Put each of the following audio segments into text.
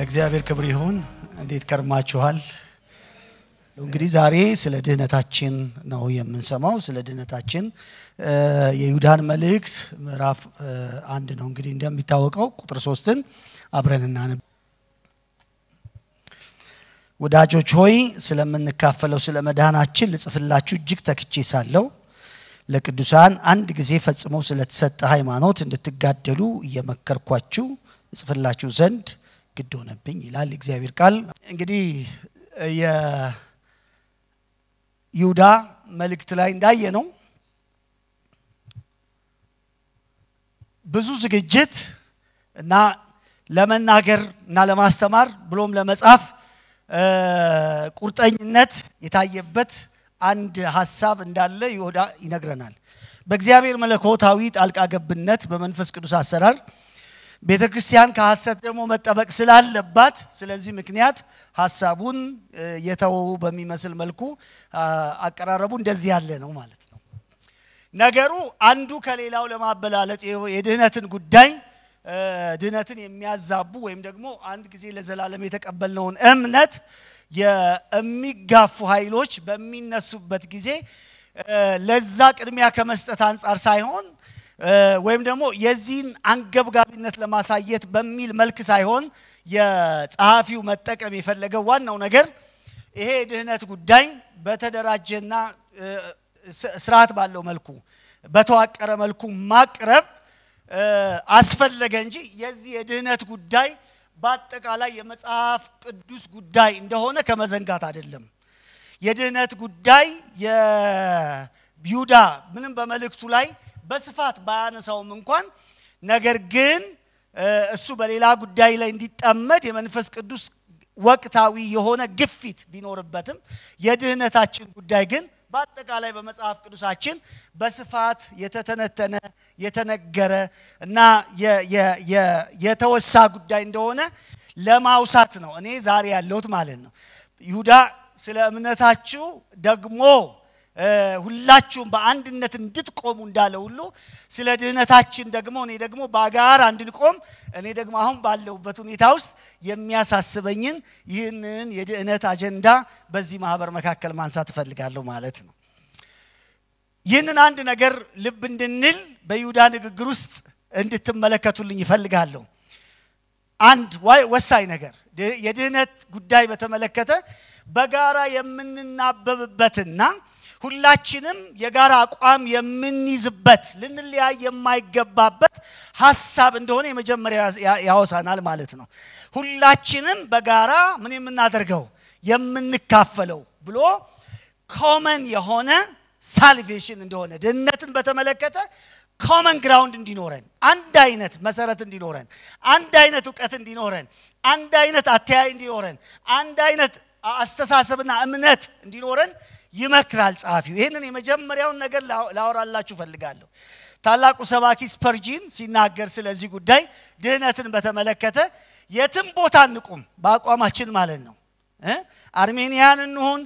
ለእግዚአብሔር ክብር ይሁን። እንዴት ከርማችኋል? እንግዲህ ዛሬ ስለ ድህነታችን ነው የምንሰማው። ስለ ድህነታችን የይሁዳን መልእክት ምዕራፍ አንድ ነው። እንግዲህ እንደሚታወቀው ቁጥር ሶስትን አብረን እናነብ። ወዳጆች ሆይ ስለምንካፈለው ስለ መድኃናችን ልጽፍላችሁ እጅግ ተክቼ ሳለው ለቅዱሳን አንድ ጊዜ ፈጽሞ ስለተሰጠ ሃይማኖት እንድትጋደሉ እየመከርኳችሁ እጽፍላችሁ ዘንድ ግድ ሆነብኝ ይላል እግዚአብሔር ቃል። እንግዲህ የይሁዳ መልእክት ላይ እንዳየ ነው ብዙ ዝግጅት እና ለመናገር እና ለማስተማር ብሎም ለመጻፍ ቁርጠኝነት የታየበት አንድ ሀሳብ እንዳለ ይሁዳ ይነግረናል። በእግዚአብሔር መለኮታዊ ጣልቃ ገብነት በመንፈስ ቅዱስ አሰራር ቤተ ክርስቲያን ከሐሰት ደግሞ መጠበቅ ስላለባት ስለዚህ ምክንያት ሀሳቡን የተወው በሚመስል መልኩ አቀራረቡ እንደዚህ ያለ ነው ማለት ነው። ነገሩ አንዱ ከሌላው ለማበላለጥ የድህነትን ጉዳይ ድህነትን የሚያዛቡ ወይም ደግሞ አንድ ጊዜ ለዘላለም የተቀበልነውን እምነት የሚጋፉ ኃይሎች በሚነሱበት ጊዜ ለዛ ቅድሚያ ከመስጠት አንጻር ሳይሆን ወይም ደግሞ የዚህን አንገብጋቢነት ለማሳየት በሚል መልክ ሳይሆን የጸሐፊው መጠቀም የፈለገው ዋናው ነገር ይሄ የድህነት ጉዳይ በተደራጀና ስርዓት ባለው መልኩ በተዋቀረ መልኩ ማቅረብ አስፈለገ እንጂ የዚህ የድህነት ጉዳይ በአጠቃላይ የመጽሐፍ ቅዱስ ጉዳይ እንደሆነ ከመዘንጋት አይደለም። የድህነት ጉዳይ የይሁዳ ምንም በመልእክቱ ላይ በስፋት ባያነሳውም እንኳን ነገር ግን እሱ በሌላ ጉዳይ ላይ እንዲጠመድ የመንፈስ ቅዱስ ወቅታዊ የሆነ ግፊት ቢኖርበትም የድህነታችን ጉዳይ ግን በአጠቃላይ በመጽሐፍ ቅዱሳችን በስፋት የተተነተነ የተነገረ እና የተወሳ ጉዳይ እንደሆነ ለማውሳት ነው እኔ ዛሬ ያለሁት ማለት ነው። ይሁዳ ስለ እምነታችሁ ደግሞ ሁላችሁም በአንድነት እንድትቆሙ እንዳለ ሁሉ ስለ ድህነታችን ደግሞ እኔ ደግሞ በጋር እንድንቆም እኔ ደግሞ አሁን ባለሁበት ሁኔታ ውስጥ የሚያሳስበኝን ይህንን የድህነት አጀንዳ በዚህ ማህበር መካከል ማንሳት እፈልጋለሁ ማለት ነው። ይህንን አንድ ነገር ልብ እንድንል በይሁዳ ንግግር ውስጥ እንድትመለከቱልኝ ይፈልጋለሁ። አንድ ወሳኝ ነገር የድህነት ጉዳይ በተመለከተ በጋራ የምንናበብበትና ሁላችንም የጋራ አቋም የምንይዝበት ልንለያይ የማይገባበት ሀሳብ እንደሆነ የመጀመሪያ ያወሳናል ማለት ነው። ሁላችንም በጋራ ምን የምናደርገው የምንካፈለው ብሎ ኮመን የሆነ ሳልቬሽን እንደሆነ ድህነትን በተመለከተ ኮመን ግራውንድ እንዲኖረን አንድ አይነት መሰረት እንዲኖረን አንድ አይነት እውቀት እንዲኖረን አንድ አይነት አተያይ እንዲኖረን አንድ አይነት አስተሳሰብና እምነት እንዲኖረን ይመክራል ጸሐፊው። ይህንን የመጀመሪያውን ነገር ላወራላችሁ ፈልጋለሁ። ታላቁ ሰባኪ ስፐርጂን ሲናገር ስለዚህ ጉዳይ ድህነትን በተመለከተ የትም ቦታ እንቁም በአቋማችን ማለት ነው። አርሜኒያን እንሁን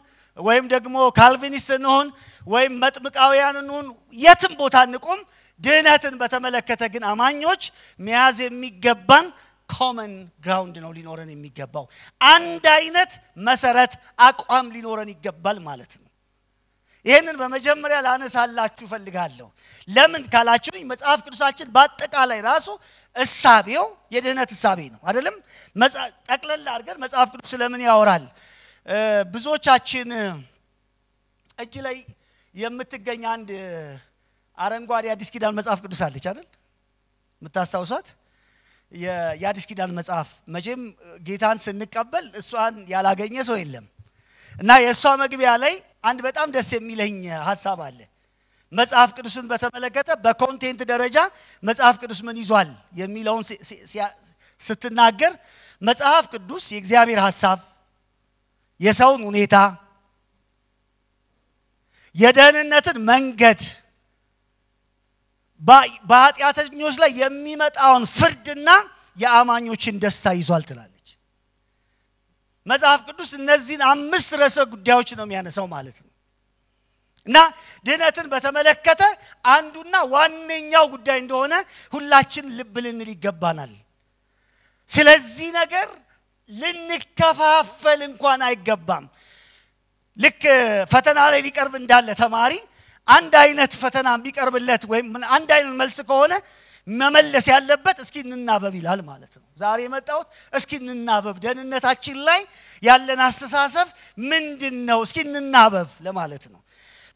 ወይም ደግሞ ካልቪኒስት እንሁን ወይም መጥምቃውያን እንሁን፣ የትም ቦታ እንቁም። ድህነትን በተመለከተ ግን አማኞች መያዝ የሚገባን ኮመን ግራውንድ ነው ሊኖረን የሚገባው አንድ አይነት መሰረት አቋም ሊኖረን ይገባል ማለት ነው። ይህንን በመጀመሪያ ላነሳላችሁ ፈልጋለሁ ለምን ካላችሁኝ መጽሐፍ ቅዱሳችን በአጠቃላይ ራሱ እሳቤው የድህነት እሳቤ ነው አይደለም? ጠቅለል አድርገን መጽሐፍ ቅዱስ ስለምን ያወራል? ብዙዎቻችን እጅ ላይ የምትገኝ አንድ አረንጓዴ አዲስ ኪዳን መጽሐፍ ቅዱስ አለች አይደል? የምታስታውሷት የአዲስ ኪዳን መጽሐፍ መቼም ጌታን ስንቀበል እሷን ያላገኘ ሰው የለም። እና የእሷ መግቢያ ላይ አንድ በጣም ደስ የሚለኝ ሀሳብ አለ። መጽሐፍ ቅዱስን በተመለከተ በኮንቴንት ደረጃ መጽሐፍ ቅዱስ ምን ይዟል የሚለውን ስትናገር መጽሐፍ ቅዱስ የእግዚአብሔር ሀሳብ፣ የሰውን ሁኔታ፣ የደህንነትን መንገድ በኃጢአተኞች ላይ የሚመጣውን ፍርድና የአማኞችን ደስታ ይዟል ትላል። መጽሐፍ ቅዱስ እነዚህን አምስት ርዕሰ ጉዳዮች ነው የሚያነሳው ማለት ነው እና ድህነትን በተመለከተ አንዱና ዋነኛው ጉዳይ እንደሆነ ሁላችን ልብ ልንል ይገባናል ስለዚህ ነገር ልንከፋፈል እንኳን አይገባም ልክ ፈተና ላይ ሊቀርብ እንዳለ ተማሪ አንድ አይነት ፈተና ቢቀርብለት ወይም አንድ አይነት መልስ ከሆነ መመለስ ያለበት እስኪ እንናበብ ይላል ማለት ነው። ዛሬ የመጣሁት እስኪ እንናበብ፣ ደህንነታችን ላይ ያለን አስተሳሰብ ምንድን ነው? እስኪ እንናበብ ለማለት ነው።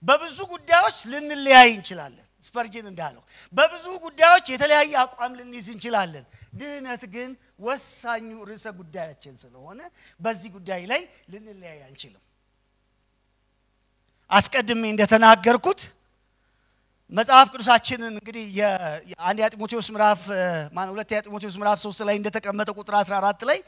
በብዙ ጉዳዮች ልንለያይ እንችላለን። ስፐርጅን እንዳለው በብዙ ጉዳዮች የተለያየ አቋም ልንይዝ እንችላለን። ድህነት ግን ወሳኙ ርዕሰ ጉዳያችን ስለሆነ በዚህ ጉዳይ ላይ ልንለያይ አንችልም። አስቀድሜ እንደተናገርኩት መጽሐፍ ቅዱሳችንን እንግዲህ የአንድ የጢሞቴዎስ ምዕራፍ ማን ሁለት የጢሞቴዎስ ምዕራፍ ሶስት ላይ እንደተቀመጠ ቁጥር 14 ላይ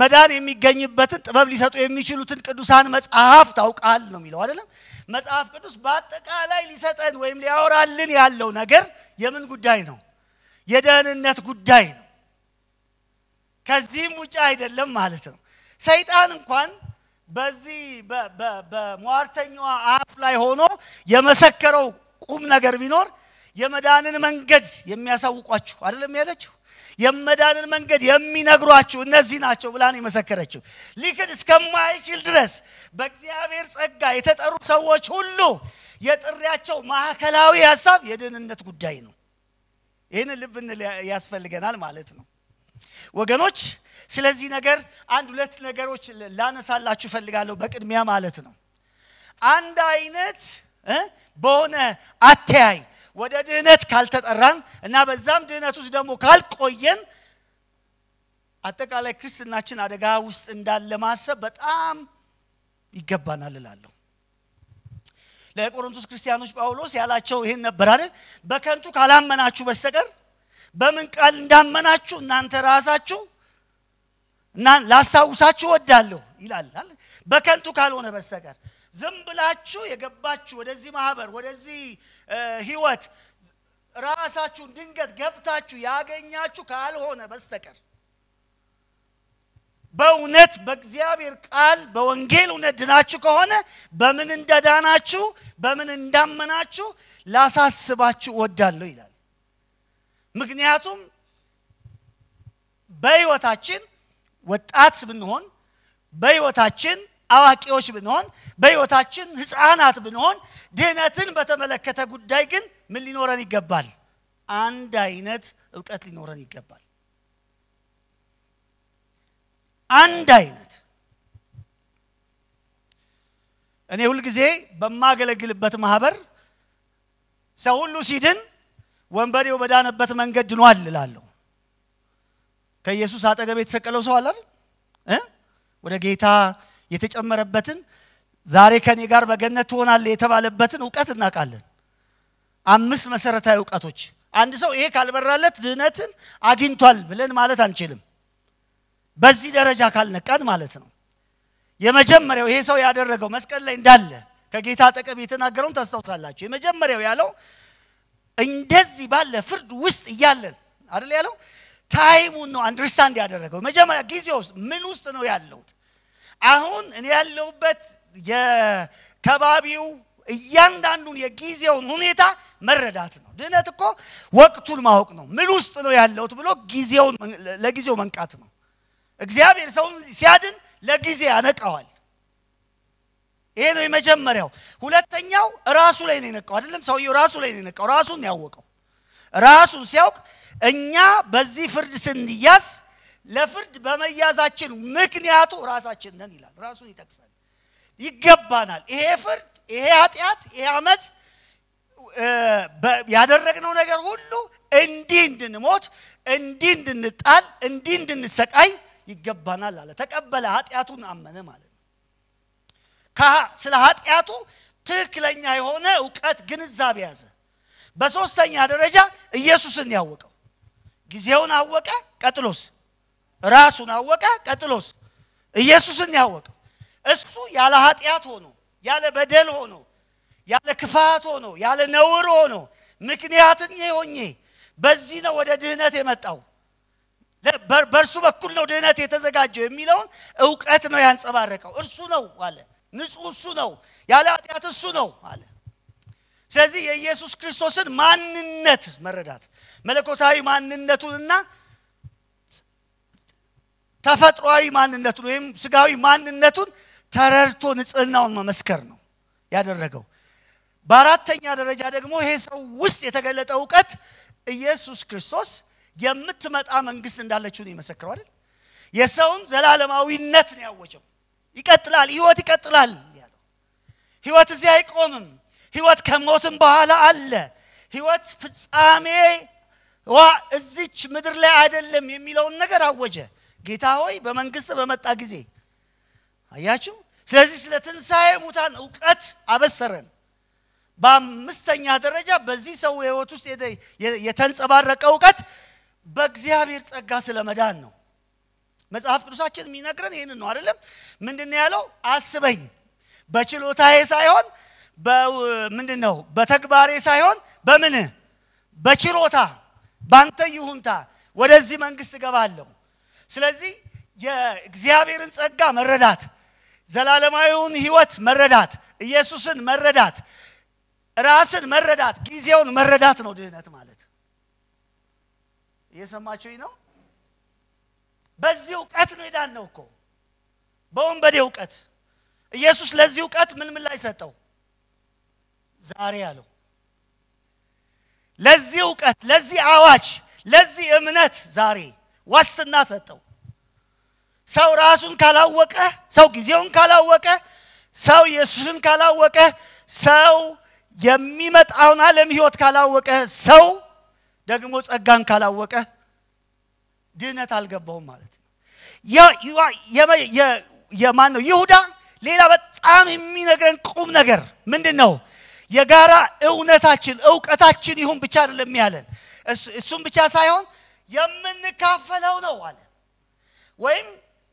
መዳን የሚገኝበትን ጥበብ ሊሰጡ የሚችሉትን ቅዱሳን መጽሐፍ ታውቃል ነው የሚለው አይደለም። መጽሐፍ ቅዱስ በአጠቃላይ ሊሰጠን ወይም ሊያወራልን ያለው ነገር የምን ጉዳይ ነው? የደህንነት ጉዳይ ነው። ከዚህም ውጭ አይደለም ማለት ነው። ሰይጣን እንኳን በዚህ በሟርተኛዋ አፍ ላይ ሆኖ የመሰከረው ቁም ነገር ቢኖር የመዳንን መንገድ የሚያሳውቋችሁ አይደለም ያለችው የመዳንን መንገድ የሚነግሯችሁ እነዚህ ናቸው ብላን የመሰከረችው። ሊክድ እስከማይችል ድረስ በእግዚአብሔር ጸጋ የተጠሩ ሰዎች ሁሉ የጥሪያቸው ማዕከላዊ ሀሳብ የደህንነት ጉዳይ ነው። ይህንን ልብ ያስፈልገናል ማለት ነው ወገኖች። ስለዚህ ነገር አንድ ሁለት ነገሮች ላነሳላችሁ ፈልጋለሁ። በቅድሚያ ማለት ነው አንድ አይነት በሆነ አተያይ ወደ ድህነት ካልተጠራን እና በዛም ድህነት ውስጥ ደግሞ ካልቆየን አጠቃላይ ክርስትናችን አደጋ ውስጥ እንዳለ ማሰብ በጣም ይገባናል እላለሁ። ለቆሮንቶስ ክርስቲያኖች ጳውሎስ ያላቸው ይህን ነበር አይደል? በከንቱ ካላመናችሁ በስተቀር በምን ቃል እንዳመናችሁ እናንተ ራሳችሁ እና ላስታውሳችሁ ወዳለሁ ይላል። በከንቱ ካልሆነ በስተቀር ዝም ብላችሁ የገባችሁ ወደዚህ ማህበር ወደዚህ ህይወት ራሳችሁን ድንገት ገብታችሁ ያገኛችሁ ካልሆነ በስተቀር በእውነት በእግዚአብሔር ቃል በወንጌል እውነት ድናችሁ ከሆነ በምን እንደዳናችሁ በምን እንዳመናችሁ ላሳስባችሁ ወዳለሁ ይላል። ምክንያቱም በህይወታችን ወጣት ብንሆን በህይወታችን አዋቂዎች ብንሆን፣ በሕይወታችን ህፃናት ብንሆን፣ ድህነትን በተመለከተ ጉዳይ ግን ምን ሊኖረን ይገባል? አንድ አይነት እውቀት ሊኖረን ይገባል። አንድ አይነት እኔ ሁልጊዜ በማገለግልበት ማህበር ሰው ሁሉ ሲድን ወንበዴው በዳነበት መንገድ ድኗል እላለሁ። ከኢየሱስ አጠገብ የተሰቀለው ሰው አላል ወደ ጌታ የተጨመረበትን ዛሬ ከኔ ጋር በገነት ትሆናለህ የተባለበትን እውቀት እናውቃለን። አምስት መሰረታዊ እውቀቶች። አንድ ሰው ይሄ ካልበራለት ድህነትን አግኝቷል ብለን ማለት አንችልም። በዚህ ደረጃ ካልነቃን ማለት ነው። የመጀመሪያው ይሄ ሰው ያደረገው መስቀል ላይ እንዳለ ከጌታ ጠቀም የተናገረውን ታስታውሳላችሁ። የመጀመሪያው ያለው እንደዚህ ባለ ፍርድ ውስጥ እያለን አይደል ያለው ታይሙን ነው አንደርስታንድ ያደረገው። መጀመሪያ ጊዜ ውስጥ ምን ውስጥ ነው ያለሁት? አሁን እኔ ያለሁበት የከባቢው እያንዳንዱን የጊዜውን ሁኔታ መረዳት ነው። ድህነት እኮ ወቅቱን ማወቅ ነው። ምን ውስጥ ነው ያለሁት ብሎ ጊዜውን ለጊዜው መንቃት ነው። እግዚአብሔር ሰውን ሲያድን ለጊዜ ያነቃዋል። ይሄ ነው የመጀመሪያው። ሁለተኛው ራሱ ላይ ነው የነቃው። አይደለም ሰውየው ራሱ ላይ ነው የነቃው። ራሱን ያወቀው። ራሱን ሲያውቅ እኛ በዚህ ፍርድ ስንያዝ ለፍርድ በመያዛችን ምክንያቱ ራሳችን ነን ይላል። ራሱን ይጠቅሳል። ይገባናል። ይሄ ፍርድ፣ ይሄ ኃጢአት፣ ይሄ አመፅ፣ ያደረግነው ነገር ሁሉ እንዲህ እንድንሞት፣ እንዲህ እንድንጣል፣ እንዲህ እንድንሰቃይ ይገባናል አለ። ተቀበለ። ኃጢአቱን አመነ ማለት ነው። ስለ ኃጢአቱ ትክክለኛ የሆነ እውቀት ግንዛቤ ያዘ። በሶስተኛ ደረጃ ኢየሱስን ያወቀው ጊዜውን አወቀ። ቀጥሎስ ራሱን አወቀ። ቀጥሎስ ኢየሱስን ያወቀው እሱ ያለ ኃጢአት ሆኖ ያለ በደል ሆኖ ያለ ክፋት ሆኖ ያለ ነውር ሆኖ ምክንያትን ሆኜ በዚህ ነው ወደ ድህነት የመጣው በእርሱ በኩል ነው ድህነት የተዘጋጀው የሚለውን እውቀት ነው ያንጸባረቀው። እርሱ ነው አለ። ንጹሕ እሱ ነው፣ ያለ ኃጢአት እሱ ነው አለ። ስለዚህ የኢየሱስ ክርስቶስን ማንነት መረዳት መለኮታዊ ማንነቱንና ተፈጥሯዊ ማንነቱን ወይም ስጋዊ ማንነቱን ተረድቶ ንጽህናውን መመስከር ነው ያደረገው። በአራተኛ ደረጃ ደግሞ ይሄ ሰው ውስጥ የተገለጠ እውቀት ኢየሱስ ክርስቶስ የምትመጣ መንግስት እንዳለችው ነው የመሰክረው አይደል? የሰውን ዘላለማዊነት ነው ያወጀው። ይቀጥላል፣ ህይወት ይቀጥላል ያለው። ህይወት እዚህ አይቆምም። ህይወት ከሞትም በኋላ አለ። ህይወት ፍጻሜዋ እዚች ምድር ላይ አይደለም የሚለውን ነገር አወጀ። ጌታ ሆይ በመንግስት በመጣ ጊዜ አያችሁ ስለዚህ ስለ ትንሣኤ ሙታን እውቀት አበሰረን በአምስተኛ ደረጃ በዚህ ሰው ህይወት ውስጥ የተንጸባረቀ እውቀት በእግዚአብሔር ጸጋ ስለ መዳን ነው መጽሐፍ ቅዱሳችን የሚነግረን ይህን ነው አይደለም ምንድን ያለው አስበኝ በችሎታዬ ሳይሆን ምንድን ነው በተግባሬ ሳይሆን በምን በችሮታ ባንተ ይሁንታ ወደዚህ መንግስት እገባለሁ ስለዚህ የእግዚአብሔርን ጸጋ መረዳት፣ ዘላለማዊውን ህይወት መረዳት፣ ኢየሱስን መረዳት፣ ራስን መረዳት፣ ጊዜውን መረዳት ነው ድህነት ማለት። እየሰማችሁኝ ነው? በዚህ እውቀት ነው ሄዳን ነው እኮ በወንበዴ እውቀት። ኢየሱስ ለዚህ እውቀት ምን ምን ላይ ሰጠው? ዛሬ አለው። ለዚህ እውቀት፣ ለዚህ አዋጅ፣ ለዚህ እምነት ዛሬ ዋስትና ሰጠው። ሰው ራሱን ካላወቀ፣ ሰው ጊዜውን ካላወቀ፣ ሰው ኢየሱስን ካላወቀ፣ ሰው የሚመጣውን ዓለም ህይወት ካላወቀ፣ ሰው ደግሞ ጸጋን ካላወቀ ድህነት አልገባውም ማለት የማን ነው ይሁዳ? ሌላ በጣም የሚነግረን ቁም ነገር ምንድን ነው? የጋራ እውነታችን እውቀታችን ይሁን ብቻ አይደለም ያለን እሱም ብቻ ሳይሆን የምንካፈለው ነው አለ። ወይም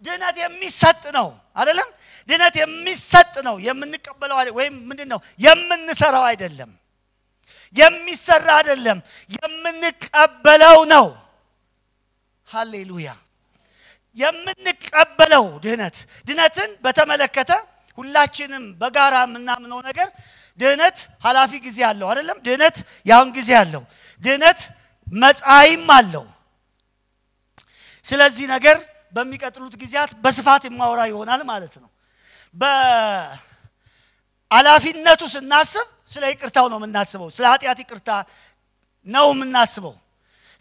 ድህነት የሚሰጥ ነው አይደለም። ድህነት የሚሰጥ ነው የምንቀበለው ወይም ምንድን ነው የምንሰራው አይደለም፣ የሚሰራ አይደለም፣ የምንቀበለው ነው። ሃሌሉያ! የምንቀበለው ድህነት ድህነትን በተመለከተ ሁላችንም በጋራ የምናምነው ነገር ድህነት ኃላፊ ጊዜ አለው አይደለም። ድህነት ያሁን ጊዜ አለው። ድህነት መጻይም አለው። ስለዚህ ነገር በሚቀጥሉት ጊዜያት በስፋት የማወራ ይሆናል ማለት ነው። በአላፊነቱ ስናስብ ስለ ይቅርታው ነው የምናስበው። ስለ ኃጢአት ይቅርታ ነው የምናስበው።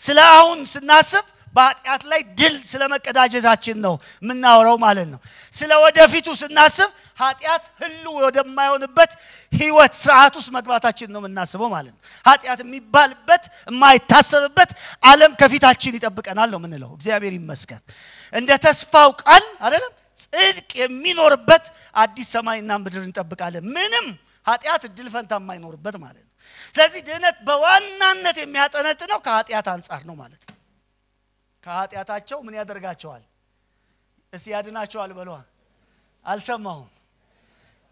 ስለ አሁን ስናስብ በኃጢአት ላይ ድል ስለ መቀዳጀታችን ነው የምናወረው ማለት ነው። ስለ ወደፊቱ ስናስብ ኃጢአት ህሉ ወደማይሆንበት ህይወት ስርዓት ውስጥ መግባታችን ነው የምናስበው ማለት ነው። ኃጢአት የሚባልበት የማይታሰብበት ዓለም ከፊታችን ይጠብቀናል ነው የምንለው። እግዚአብሔር ይመስገን። እንደ ተስፋው ቃል አይደለም ጽድቅ የሚኖርበት አዲስ ሰማይና ምድር እንጠብቃለን። ምንም ኃጢአት እድል ፈንታ የማይኖርበት ማለት ነው። ስለዚህ ድህነት በዋናነት የሚያጠነጥነው ከኃጢአት አንጻር ነው ማለት ነው። ከኃጢአታቸው ምን ያደርጋቸዋል? እስ ያድናቸዋል። በሏ አልሰማሁም።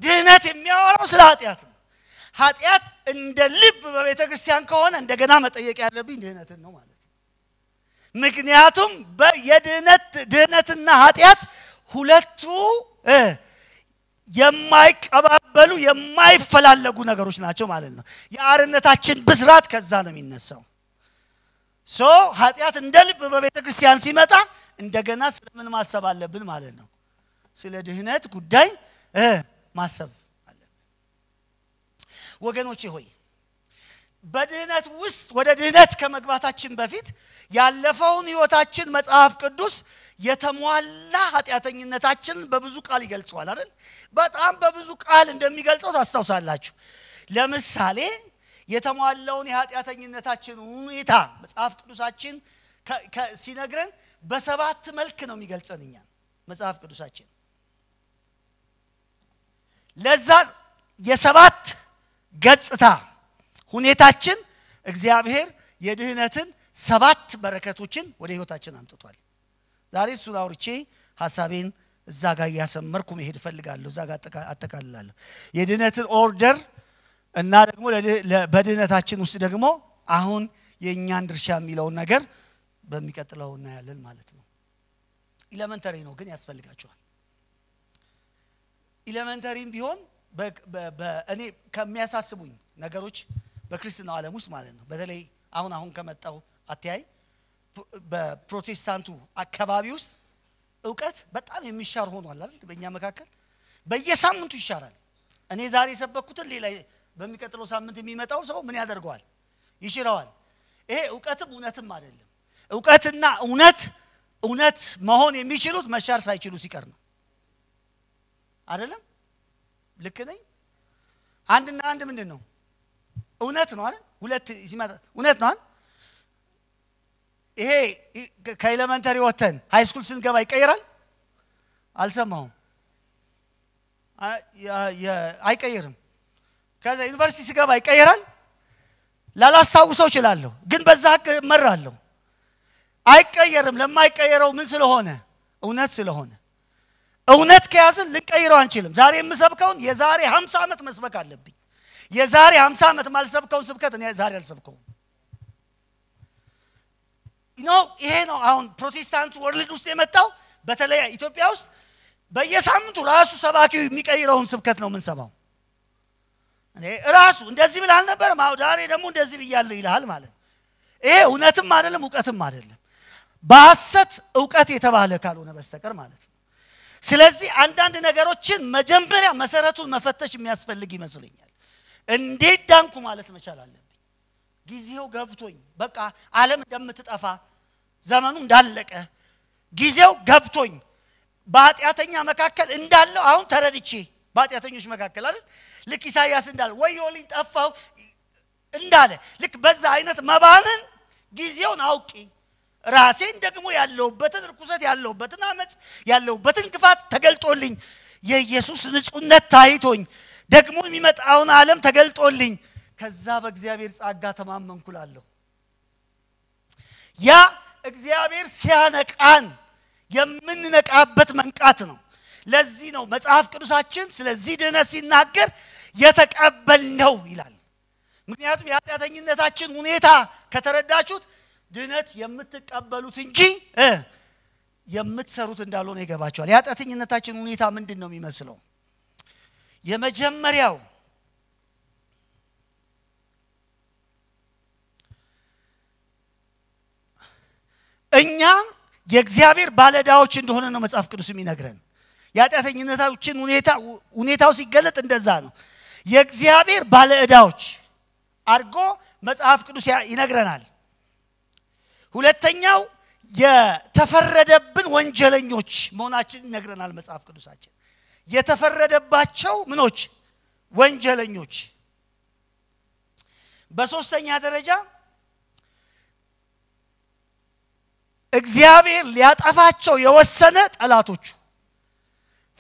ድህነት የሚያወራው ስለ ኃጢአት ነው። ኃጢአት እንደ ልብ በቤተ ክርስቲያን ከሆነ እንደገና መጠየቅ ያለብኝ ድህነትን ነው ማለት ነው። ምክንያቱም የድህነት ድህነትና ኃጢአት ሁለቱ የማይቀባበሉ የማይፈላለጉ ነገሮች ናቸው ማለት ነው። የአርነታችን ብስራት ከዛ ነው የሚነሳው። ሶ ኃጢአት እንደ ልብ በቤተ ክርስቲያን ሲመጣ እንደገና ስለምን ማሰብ አለብን ማለት ነው። ስለ ድህነት ጉዳይ ማሰብ አለብን። ወገኖቼ ሆይ በድህነት ውስጥ ወደ ድህነት ከመግባታችን በፊት ያለፈውን ህይወታችን መጽሐፍ ቅዱስ የተሟላ ኃጢአተኝነታችን በብዙ ቃል ይገልጸዋል አይደል? በጣም በብዙ ቃል እንደሚገልጸው ታስታውሳላችሁ። ለምሳሌ የተሟላውን የኃጢአተኝነታችን ሁኔታ መጽሐፍ ቅዱሳችን ሲነግረን በሰባት መልክ ነው የሚገልጸን መጽሐፍ ቅዱሳችን ለዛ የሰባት ገጽታ ሁኔታችን እግዚአብሔር የድህነትን ሰባት በረከቶችን ወደ ህይወታችን አምጥቷል ዛሬ እሱን አውርቼ ሀሳቤን እዛ ጋር እያሰመርኩ መሄድ እፈልጋለሁ እዛ ጋር አጠቃልላለሁ የድህነትን ኦርደር እና ደግሞ በድህነታችን ውስጥ ደግሞ አሁን የእኛን ድርሻ የሚለውን ነገር በሚቀጥለው እናያለን ማለት ነው። ኢለመንተሪ ነው ግን ያስፈልጋቸዋል። ኢለመንተሪም ቢሆን እኔ ከሚያሳስቡኝ ነገሮች በክርስትናው ዓለም ውስጥ ማለት ነው በተለይ አሁን አሁን ከመጣው አትያይ በፕሮቴስታንቱ አካባቢ ውስጥ እውቀት በጣም የሚሻር ሆኗል አይደል? በእኛ መካከል በየሳምንቱ ይሻራል። እኔ ዛሬ የሰበኩትን ሌላ በሚቀጥለው ሳምንት የሚመጣው ሰው ምን ያደርገዋል? ይሽረዋል። ይሄ እውቀትም እውነትም አይደለም። እውቀትና እውነት እውነት መሆን የሚችሉት መሻር ሳይችሉ ሲቀር ነው። አይደለም? ልክ ነኝ? አንድና አንድ ምንድን ነው? እውነት ነው አይደል? ሁለት ሲመጣ እውነት ነው ይሄ ከኤሌመንተሪ ወተን ሃይስኩል ስኩል ስንገባ ይቀይራል። አልሰማሁም። አይቀይርም። ከዛ ዩኒቨርሲቲ ስገባ ይቀየራል። ላላስታውሰው እችላለሁ፣ ግን በዛ ህግ እመራለሁ። አይቀየርም። ለማይቀየረው ምን ስለሆነ? እውነት ስለሆነ። እውነት ከያዝን ልንቀይረው አንችልም። ዛሬ የምሰብከውን የዛሬ 50 ዓመት መስበክ አለብኝ። የዛሬ 50 ዓመት ማልሰብከውን ስብከት እኔ ዛሬ አልሰብከውም። ኖ ይሄ ነው አሁን ፕሮቴስታንት ወርልድ ውስጥ የመጣው በተለይ ኢትዮጵያ ውስጥ በየሳምንቱ ራሱ ሰባኪው የሚቀይረውን ስብከት ነው የምንሰማው። እኔ ራሱ እንደዚህ ብለህ አልነበረም? አዎ ዛሬ ደግሞ እንደዚህ ብያለሁ ይልሃል ማለት ነው። ይሄ እውነትም አይደለም እውቀትም አይደለም፣ በሐሰት እውቀት የተባለ ካልሆነ በስተቀር ማለት ነው። ስለዚህ አንዳንድ ነገሮችን መጀመሪያ መሰረቱን መፈተሽ የሚያስፈልግ ይመስለኛል። እንዴት ዳንኩ ማለት መቻል አለብኝ። ጊዜው ገብቶኝ በቃ ዓለም እንደምትጠፋ ዘመኑ እንዳለቀ ጊዜው ገብቶኝ በኃጢአተኛ መካከል እንዳለው አሁን ተረድቼ በኃጢአተኞች መካከል አይደል ልክ ኢሳይያስ እንዳለ ወዮልኝ ጠፋው እንዳለ ልክ በዛ አይነት መባንን ጊዜውን አውቂ ራሴን ደግሞ ያለውበትን ርኩሰት ያለውበትን አመፅ ያለውበትን ክፋት ተገልጦልኝ የኢየሱስ ንጹህነት ታይቶኝ ደግሞ የሚመጣውን ዓለም ተገልጦልኝ ከዛ በእግዚአብሔር ጻጋ ተማመንኩላለሁ ያ እግዚአብሔር ሲያነቃን የምንነቃበት መንቃት ነው ለዚህ ነው መጽሐፍ ቅዱሳችን ስለዚህ ድህነት ሲናገር የተቀበል ነው ይላል። ምክንያቱም የኃጢአተኝነታችን ሁኔታ ከተረዳችሁት ድነት የምትቀበሉት እንጂ የምትሰሩት እንዳልሆነ ይገባቸዋል። የኃጢአተኝነታችን ሁኔታ ምንድን ነው የሚመስለው? የመጀመሪያው እኛ የእግዚአብሔር ባለዳዎች እንደሆነ ነው መጽሐፍ ቅዱስ የሚነግረን። የኃጢአተኝነታችን ሁኔታው ሲገለጥ እንደዛ ነው። የእግዚአብሔር ባለዕዳዎች አድርጎ መጽሐፍ ቅዱስ ይነግረናል። ሁለተኛው የተፈረደብን ወንጀለኞች መሆናችን ይነግረናል መጽሐፍ ቅዱሳችን። የተፈረደባቸው ምኖች ወንጀለኞች። በሶስተኛ ደረጃ እግዚአብሔር ሊያጠፋቸው የወሰነ ጠላቶቹ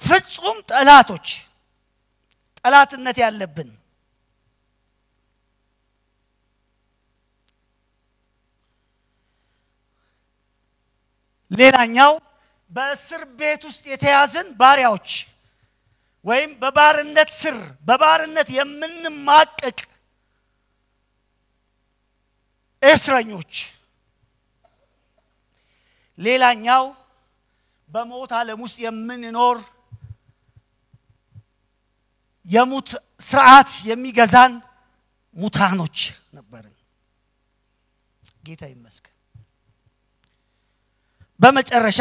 ፍጹም ጠላቶች ጠላትነት ያለብን ሌላኛው በእስር ቤት ውስጥ የተያዝን ባሪያዎች ወይም በባርነት ስር በባርነት የምንማቀቅ እስረኞች። ሌላኛው በሞት ዓለም ውስጥ የምንኖር የሙት ስርዓት የሚገዛን ሙታኖች ነበርን። ጌታ ይመስገን። በመጨረሻ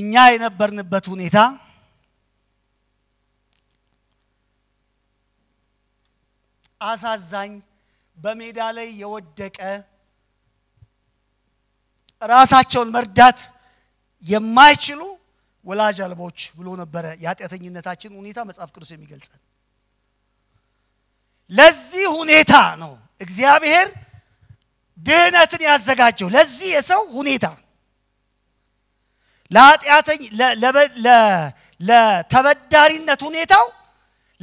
እኛ የነበርንበት ሁኔታ አሳዛኝ በሜዳ ላይ የወደቀ ራሳቸውን መርዳት የማይችሉ ወላጅ አልቦች ብሎ ነበረ የኃጢአተኝነታችን ሁኔታ መጽሐፍ ቅዱስ የሚገልጸን። ለዚህ ሁኔታ ነው እግዚአብሔር ድህነትን ያዘጋጀው። ለዚህ የሰው ሁኔታ ለተበዳሪነት ሁኔታው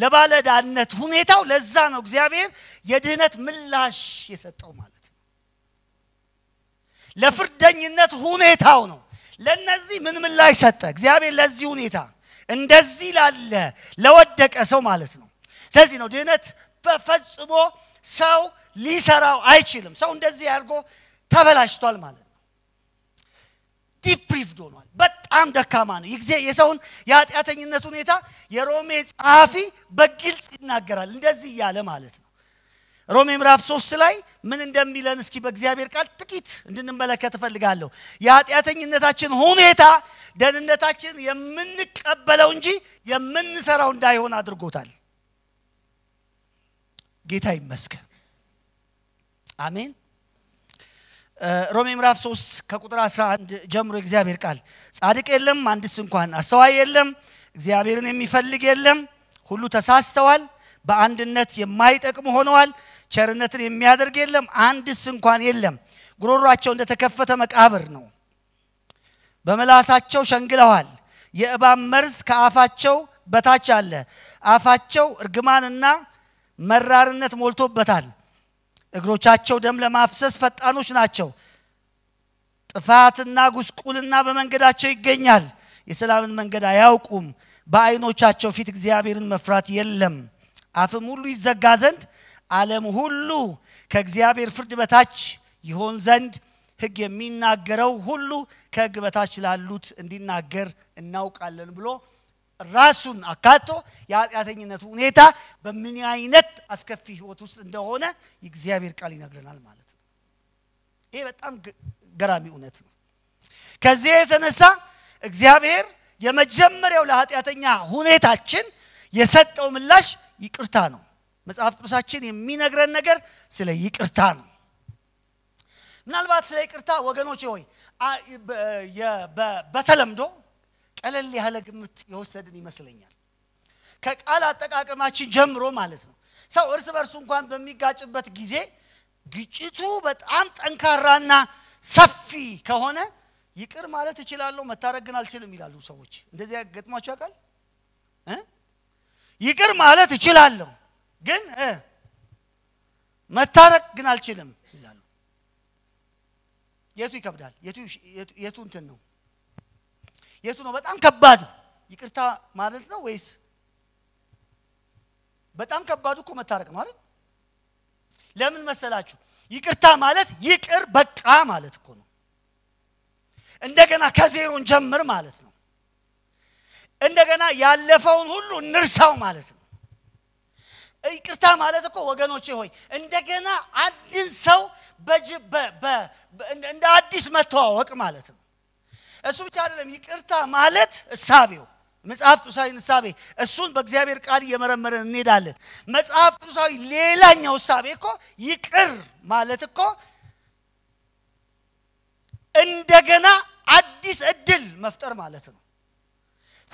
ለባለዳነት ሁኔታው ለዛ ነው እግዚአብሔር የድህነት ምላሽ የሰጠው ማለት ነው። ለፍርደኝነት ሁኔታው ነው ለነዚህ ምን ምላሽ ሰጠ? እግዚአብሔር ለዚህ ሁኔታ እንደዚህ ላለ ለወደቀ ሰው ማለት ነው። ስለዚህ ነው ድህነት በፈጽሞ ሰው ሊሰራው አይችልም። ሰው እንደዚህ አድርጎ ተበላሽቷል ማለት ነው። ዲፕሪቭድ ሆኗል። በጣም ደካማ ነው። ጊዜ የሰውን የኃጢአተኝነት ሁኔታ የሮሜ ጸሐፊ በግልጽ ይናገራል፣ እንደዚህ እያለ ማለት ነው። ሮሜ ምዕራፍ ሶስት ላይ ምን እንደሚለን እስኪ በእግዚአብሔር ቃል ጥቂት እንድንመለከት እፈልጋለሁ። የኃጢአተኝነታችን ሁኔታ ደህንነታችን የምንቀበለው እንጂ የምንሰራው እንዳይሆን አድርጎታል። ጌታ ይመስገን። አሜን። ሮሜ ምዕራፍ 3 ከቁጥር 11 ጀምሮ እግዚአብሔር ቃል ጻድቅ የለም አንድስ እንኳን፣ አስተዋይ የለም፣ እግዚአብሔርን የሚፈልግ የለም፣ ሁሉ ተሳስተዋል፣ በአንድነት የማይጠቅሙ ሆነዋል፣ ቸርነትን የሚያደርግ የለም፣ አንድስ እንኳን የለም። ጉሮሯቸው እንደተከፈተ መቃብር ነው። በምላሳቸው ሸንግለዋል። የእባብ መርዝ ከአፋቸው በታች አለ። አፋቸው እርግማንና መራርነት ሞልቶበታል። እግሮቻቸው ደም ለማፍሰስ ፈጣኖች ናቸው። ጥፋትና ጉስቁልና በመንገዳቸው ይገኛል። የሰላምን መንገድ አያውቁም። በአይኖቻቸው ፊት እግዚአብሔርን መፍራት የለም። አፍም ሁሉ ይዘጋ ዘንድ ዓለም ሁሉ ከእግዚአብሔር ፍርድ በታች ይሆን ዘንድ ህግ የሚናገረው ሁሉ ከህግ በታች ላሉት እንዲናገር እናውቃለን ብሎ ራሱን አካቶ የኃጢአተኝነቱ ሁኔታ በምን አይነት አስከፊ ህይወት ውስጥ እንደሆነ የእግዚአብሔር ቃል ይነግረናል ማለት ነው። ይሄ በጣም ገራሚ እውነት ነው። ከዚህ የተነሳ እግዚአብሔር የመጀመሪያው ለኃጢአተኛ ሁኔታችን የሰጠው ምላሽ ይቅርታ ነው። መጽሐፍ ቅዱሳችን የሚነግረን ነገር ስለ ይቅርታ ነው ምናልባት ስለ ይቅርታ ወገኖች ሆይ በተለምዶ ቀለል ያለ ግምት የወሰድን ይመስለኛል ከቃል አጠቃቀማችን ጀምሮ ማለት ነው ሰው እርስ በርሱ እንኳን በሚጋጭበት ጊዜ ግጭቱ በጣም ጠንካራና ሰፊ ከሆነ ይቅር ማለት እችላለሁ መታረግን አልችልም ይላሉ ሰዎች እንደዚያ ገጥሟቸው ያውቃል ይቅር ማለት እችላለሁ ግን መታረቅ ግን አልችልም ይላሉ። የቱ ይከብዳል? የቱ እንትን ነው? የቱ ነው በጣም ከባዱ? ይቅርታ ማለት ነው ወይስ በጣም ከባዱ እኮ መታረቅ ነው አይደል? ለምን መሰላችሁ? ይቅርታ ማለት ይቅር በቃ ማለት እኮ ነው። እንደገና ከዜሮን ጀምር ማለት ነው። እንደገና ያለፈውን ሁሉ እንርሳው ማለት ነው። ይቅርታ ማለት እኮ ወገኖች ሆይ እንደገና አንድን ሰው እንደ አዲስ መተዋወቅ ማለት ነው እሱ ብቻ አይደለም ይቅርታ ማለት እሳቤው መጽሐፍ ቅዱሳዊ እሳቤ እሱን በእግዚአብሔር ቃል እየመረመረን እንሄዳለን መጽሐፍ ቅዱሳዊ ሌላኛው እሳቤ እኮ ይቅር ማለት እኮ እንደገና አዲስ እድል መፍጠር ማለት ነው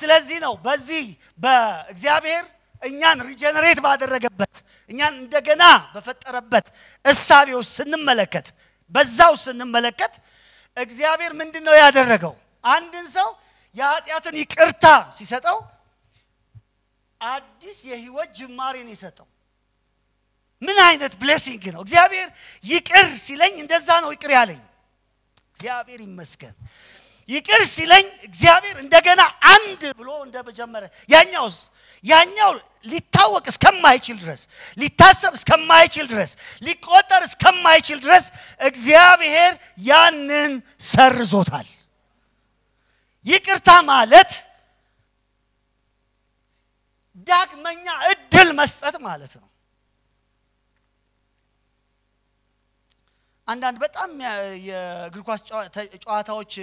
ስለዚህ ነው በዚህ በእግዚአብሔር እኛን ሪጀነሬት ባደረገበት እኛን እንደገና በፈጠረበት እሳቤው ስንመለከት በዛው ስንመለከት እግዚአብሔር ምንድን ነው ያደረገው? አንድን ሰው የኃጢአትን ይቅርታ ሲሰጠው አዲስ የህይወት ጅማሬን የሰጠው ምን አይነት ብሌሲንግ ነው! እግዚአብሔር ይቅር ሲለኝ እንደዛ ነው ይቅር ያለኝ። እግዚአብሔር ይመስገን። ይቅር ሲለኝ እግዚአብሔር እንደገና አንድ ብሎ እንደመጀመረ ያኛውስ ያኛው ሊታወቅ እስከማይችል ድረስ ሊታሰብ እስከማይችል ድረስ ሊቆጠር እስከማይችል ድረስ እግዚአብሔር ያንን ሰርዞታል። ይቅርታ ማለት ዳግመኛ እድል መስጠት ማለት ነው። አንዳንድ በጣም የእግር ኳስ ጨዋታዎች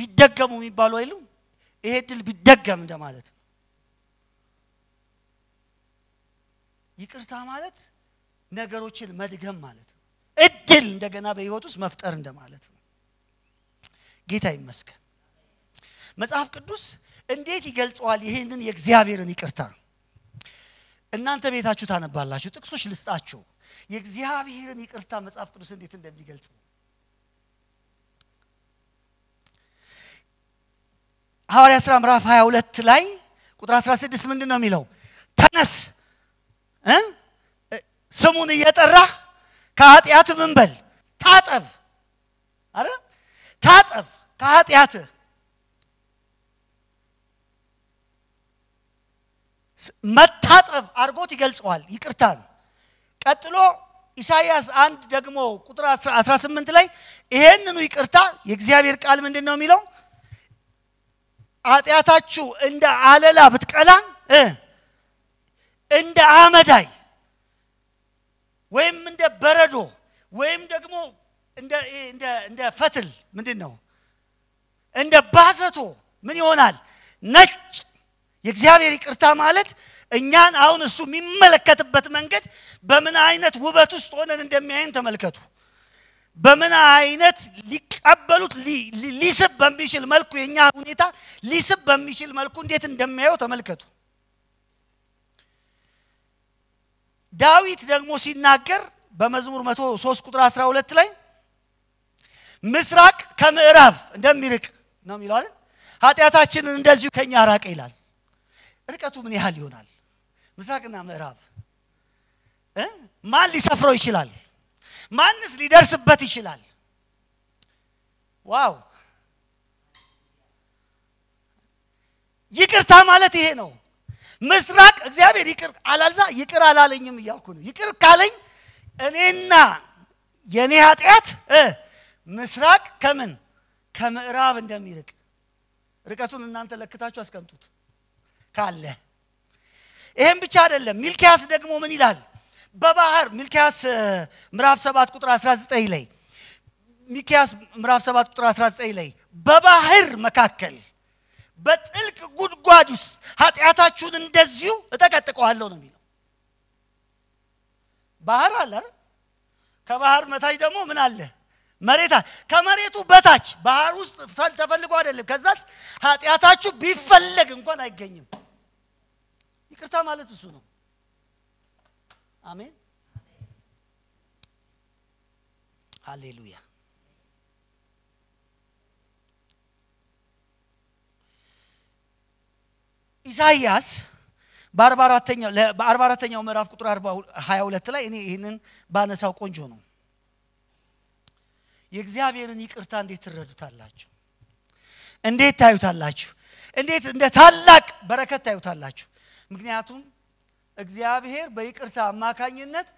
ቢደገሙ የሚባሉ አይሉም ይሄ ድል ቢደገም እንደማለት ነው ይቅርታ ማለት ነገሮችን መድገም ማለት ነው እድል እንደገና በህይወት ውስጥ መፍጠር እንደማለት ነው ጌታ ይመስገን መጽሐፍ ቅዱስ እንዴት ይገልጸዋል ይህንን የእግዚአብሔርን ይቅርታ እናንተ ቤታችሁ ታነባላችሁ ጥቅሶች ልስጣችሁ የእግዚአብሔርን ይቅርታ መጽሐፍ ቅዱስ እንዴት እንደሚገልጽ ነው ሐዋርያ ሥራ ምዕራፍ 22 ላይ ቁጥር 16 ምንድን ነው የሚለው? ተነስ ስሙን እየጠራ ከኃጢአት ምን በል ታጠብ፣ አረ ታጠብ ከኃጢአት መታጠብ አድርጎት ይገልጸዋል። ይቅርታል። ቀጥሎ ኢሳይያስ አንድ ደግሞ ቁጥር 18 ላይ ይሄንኑ ይቅርታ የእግዚአብሔር ቃል ምንድን ነው የሚለው ኃጢአታችሁ እንደ አለላ ብትቀላ እንደ አመዳይ ወይም እንደ በረዶ ወይም ደግሞ እንደ ፈትል ምንድን ነው እንደ ባዘቶ ምን ይሆናል ነጭ የእግዚአብሔር ይቅርታ ማለት እኛን አሁን እሱ የሚመለከትበት መንገድ በምን አይነት ውበት ውስጥ ሆነን እንደሚያይን ተመልከቱ በምን አይነት ሊቀበሉት ሊስብ በሚችል መልኩ የኛ ሁኔታ ሊስብ በሚችል መልኩ እንዴት እንደሚያየው ተመልከቱ። ዳዊት ደግሞ ሲናገር በመዝሙር 3 ቁጥር 12 ላይ ምስራቅ ከምዕራብ እንደሚርቅ ነው የሚለው አይደል? ኃጢአታችንን እንደዚሁ ከኛ ራቀ ይላል። ርቀቱ ምን ያህል ይሆናል? ምስራቅና ምዕራብ ማን ሊሰፍረው ይችላል? ማንስ ሊደርስበት ይችላል? ዋው! ይቅርታ ማለት ይሄ ነው። ምስራቅ እግዚአብሔር ይቅር አላልዛ ይቅር አላለኝም እያልኩ ነው። ይቅር ካለኝ እኔና የእኔ ኃጢአት ምስራቅ ከምን ከምዕራብ እንደሚርቅ ርቀቱን እናንተ ለክታችሁ አስቀምጡት ካለ ይህም ብቻ አይደለም። ሚልኪያስ ደግሞ ምን ይላል? በባህር ሚልኪያስ ምዕራፍ 7 ቁጥር 19 ላይ ሚልኪያስ ምዕራፍ 7 ቁጥር 19 ላይ በባህር መካከል በጥልቅ ጉድጓድ ውስጥ ኃጢአታችሁን እንደዚሁ እጠቀጥቀዋለሁ ነው የሚለው። ባህር አለ ከባህር መታች ደግሞ ምን አለ? መሬታ ከመሬቱ በታች ባህር ውስጥ ተፈልጎ አይደለም። ከዛ ኃጢአታችሁ ቢፈለግ እንኳን አይገኝም። ይቅርታ ማለት እሱ ነው። Amén. ሀሌሉያ ኢሳይያስ በአርባ አራተኛው ምዕራፍ ቁጥር ሀያ ሁለት ላይ እኔ ይህንን ባነሳው ቆንጆ ነው። የእግዚአብሔርን ይቅርታ እንዴት ትረዱታላችሁ? እንዴት ታዩታላችሁ? እንዴት እንደ ታላቅ በረከት ታዩታላችሁ? ምክንያቱም እግዚአብሔር በይቅርታ አማካኝነት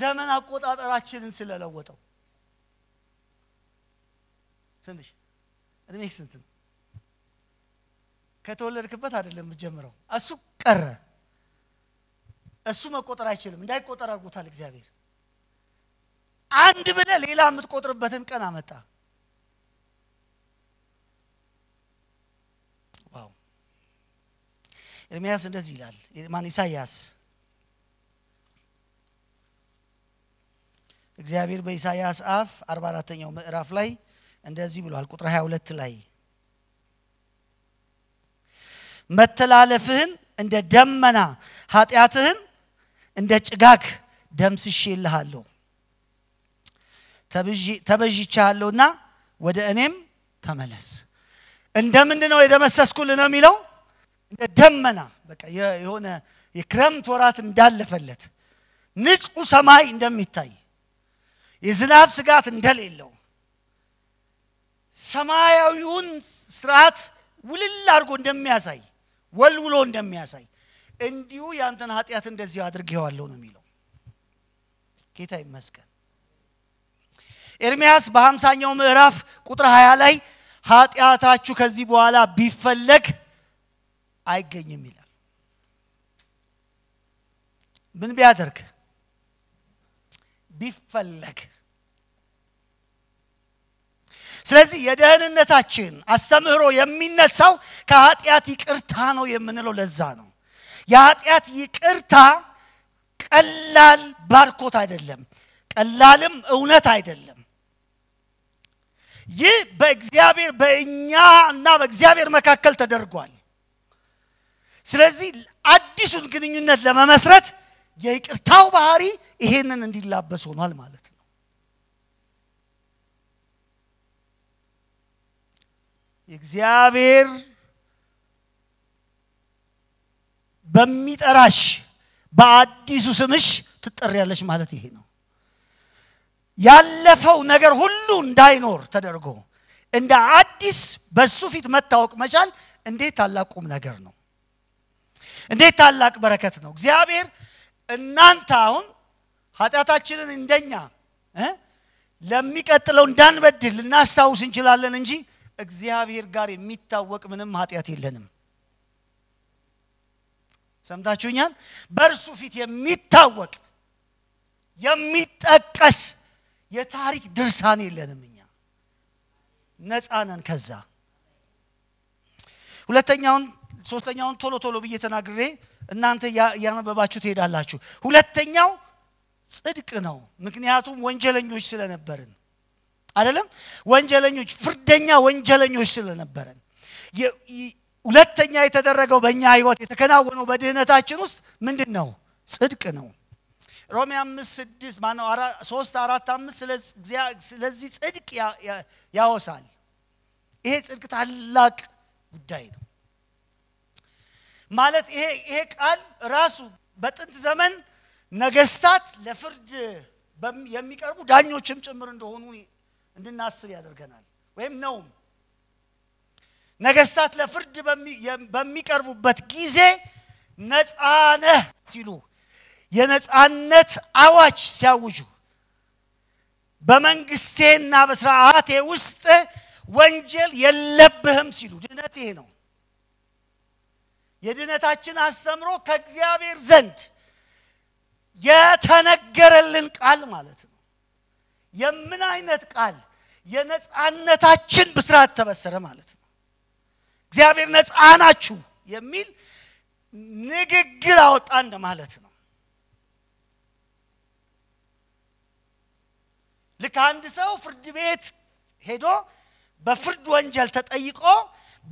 ዘመን አቆጣጠራችንን ስለለወጠው ስንትሽ እድሜ ስንት ነው? ከተወለድክበት አይደለም የምትጀምረው። እሱ ቀረ። እሱ መቆጠር አይችልም። እንዳይቆጠር አድርጎታል እግዚአብሔር። አንድ ብለ ሌላ የምትቆጥርበትን ቀን አመጣ። ኤርሚያስ እንደዚህ ይላል ማን ኢሳያስ እግዚአብሔር በኢሳያስ አፍ 44ተኛው ምዕራፍ ላይ እንደዚህ ብሏል ቁጥር 22 ላይ መተላለፍህን እንደ ደመና ኃጢአትህን እንደ ጭጋግ ደምስሼልሃለሁ ተበዥቻለሁና ወደ እኔም ተመለስ እንደምንድነው የደመሰስኩልን ነው የሚለው እንደ ደመና በቃ የሆነ የክረምት ወራት እንዳለፈለት ንጹህ ሰማይ እንደሚታይ የዝናብ ስጋት እንደሌለው ሰማያዊውን ስርዓት ውልል አድርጎ እንደሚያሳይ ወልውሎ እንደሚያሳይ እንዲሁ ያንተን ኃጢአት እንደዚህ አድርጌዋለሁ ነው የሚለው። ጌታ ይመስገን። ኤርሚያስ በሀምሳኛው ምዕራፍ ቁጥር 20 ላይ ኃጢአታችሁ ከዚህ በኋላ ቢፈለግ አይገኝም ይላል። ምን ቢያደርግ ቢፈለግ። ስለዚህ የደህንነታችን አስተምህሮ የሚነሳው ከኃጢአት ይቅርታ ነው የምንለው ለዛ ነው። የኃጢአት ይቅርታ ቀላል ባርኮት አይደለም፣ ቀላልም እውነት አይደለም። ይህ በእግዚአብሔር በእኛ እና በእግዚአብሔር መካከል ተደርጓል። ስለዚህ አዲሱን ግንኙነት ለመመስረት የይቅርታው ባህሪ ይሄንን እንዲላበስ ሆኗል ማለት ነው። እግዚአብሔር በሚጠራሽ በአዲሱ ስምሽ ትጠሪያለሽ ማለት ይሄ ነው። ያለፈው ነገር ሁሉ እንዳይኖር ተደርጎ እንደ አዲስ በሱ ፊት መታወቅ መቻል እንዴት ታላቁም ነገር ነው። እንዴት ታላቅ በረከት ነው እግዚአብሔር እናንተ አሁን ኃጢአታችንን እንደኛ ለሚቀጥለው እንዳንበድል ልናስታውስ እንችላለን እንጂ እግዚአብሔር ጋር የሚታወቅ ምንም ኃጢአት የለንም ሰምታችሁኛል በእርሱ ፊት የሚታወቅ የሚጠቀስ የታሪክ ድርሳን የለንም እኛ ነጻነን ከዛ ሁለተኛውን ሶስተኛውን ቶሎ ቶሎ ብዬ ተናግሬ እናንተ እያነበባችሁ ትሄዳላችሁ። ሁለተኛው ጽድቅ ነው። ምክንያቱም ወንጀለኞች ስለነበርን አይደለም፣ ወንጀለኞች ፍርደኛ ወንጀለኞች ስለነበረን ሁለተኛ የተደረገው በእኛ ህይወት የተከናወነው በድህነታችን ውስጥ ምንድን ነው? ጽድቅ ነው። ሮሜ አምስት ስድስት ማነው ሶስት አራት አምስት ስለዚህ ጽድቅ ያወሳል። ይሄ ጽድቅ ታላቅ ጉዳይ ነው። ማለት ይሄ ይሄ ቃል ራሱ በጥንት ዘመን ነገስታት ለፍርድ የሚቀርቡ ዳኞችም ጭምር እንደሆኑ እንድናስብ ያደርገናል። ወይም ነውም ነገስታት ለፍርድ በሚቀርቡበት ጊዜ ነፃ ሲሉ የነፃነት አዋጅ ሲያውጁ በመንግስቴና በስርዓቴ ውስጥ ወንጀል የለብህም ሲሉ ድነት ይሄ ነው። የድነታችን አስተምሮ ከእግዚአብሔር ዘንድ የተነገረልን ቃል ማለት ነው። የምን አይነት ቃል? የነፃነታችን ብስራት ተበሰረ ማለት ነው። እግዚአብሔር ነፃ ናችሁ የሚል ንግግር አወጣ እንደማለት ነው። ልክ አንድ ሰው ፍርድ ቤት ሄዶ በፍርድ ወንጀል ተጠይቆ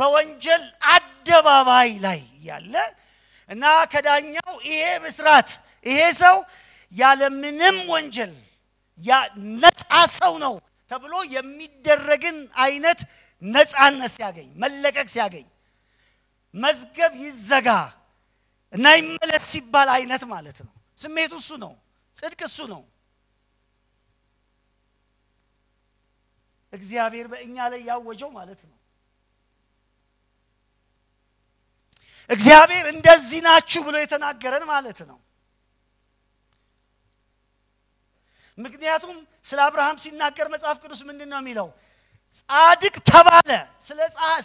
በወንጀል አደባባይ ላይ ያለ እና ከዳኛው ይሄ ብስራት ይሄ ሰው ያለምንም ወንጀል ነፃ ሰው ነው ተብሎ የሚደረግን አይነት ነፃነት ሲያገኝ መለቀቅ ሲያገኝ መዝገብ ይዘጋ እና ይመለስ ሲባል አይነት ማለት ነው። ስሜቱ እሱ ነው። ጽድቅ እሱ ነው። እግዚአብሔር በእኛ ላይ ያወጀው ማለት ነው። እግዚአብሔር እንደዚህ ናችሁ ብሎ የተናገረን ማለት ነው። ምክንያቱም ስለ አብርሃም ሲናገር መጽሐፍ ቅዱስ ምንድን ነው የሚለው? ጻድቅ ተባለ።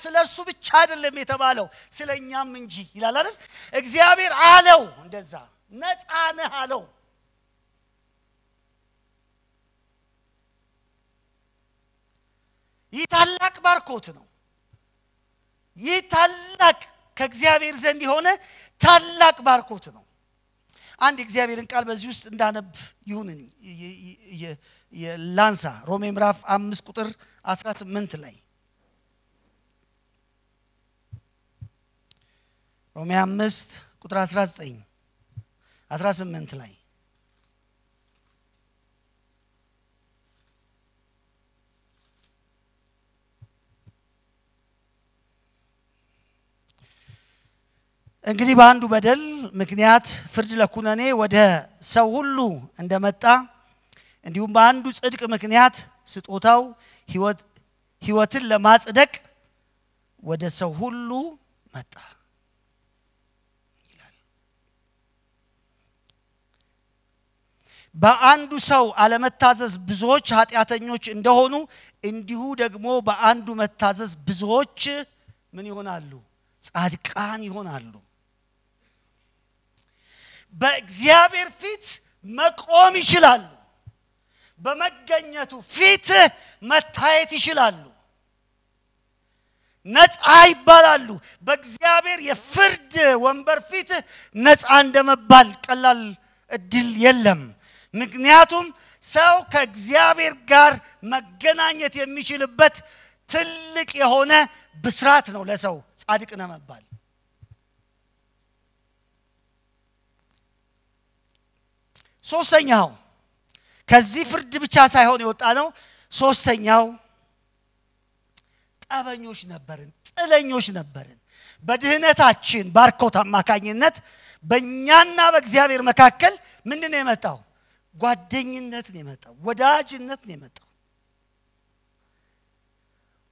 ስለ እርሱ ብቻ አይደለም የተባለው ስለ እኛም እንጂ ይላል አይደል? እግዚአብሔር አለው እንደዛ ነፃ ነህ አለው። ይህ ታላቅ ባርኮት ነው። ይህ ታላቅ ከእግዚአብሔር ዘንድ የሆነ ታላቅ ባርኮት ነው አንድ እግዚአብሔርን ቃል በዚህ ውስጥ እንዳነብ ይሁን ላንሳ ሮሜ ምራፍ አምስት ቁጥር 18 ላይ ሮሜ አምስት ቁጥር 19 18 ላይ እንግዲህ በአንዱ በደል ምክንያት ፍርድ ለኩነኔ ወደ ሰው ሁሉ እንደመጣ እንዲሁም በአንዱ ጽድቅ ምክንያት ስጦታው ህይወትን ለማጽደቅ ወደ ሰው ሁሉ መጣ በአንዱ ሰው አለመታዘዝ ብዙዎች ኃጢአተኞች እንደሆኑ እንዲሁ ደግሞ በአንዱ መታዘዝ ብዙዎች ምን ይሆናሉ? ጻድቃን ይሆናሉ። በእግዚአብሔር ፊት መቆም ይችላሉ። በመገኘቱ ፊት መታየት ይችላሉ። ነፃ ይባላሉ። በእግዚአብሔር የፍርድ ወንበር ፊት ነፃ እንደመባል ቀላል እድል የለም። ምክንያቱም ሰው ከእግዚአብሔር ጋር መገናኘት የሚችልበት ትልቅ የሆነ ብስራት ነው ለሰው ጻድቅ ነው መባል። ሶስተኛው ከዚህ ፍርድ ብቻ ሳይሆን የወጣ ነው። ሶስተኛው ጠበኞች ነበርን፣ ጥለኞች ነበርን። በድህነታችን ባርኮት አማካኝነት በእኛና በእግዚአብሔር መካከል ምንድን ነው የመጣው? ጓደኝነት ነው የመጣው። ወዳጅነት ነው የመጣው።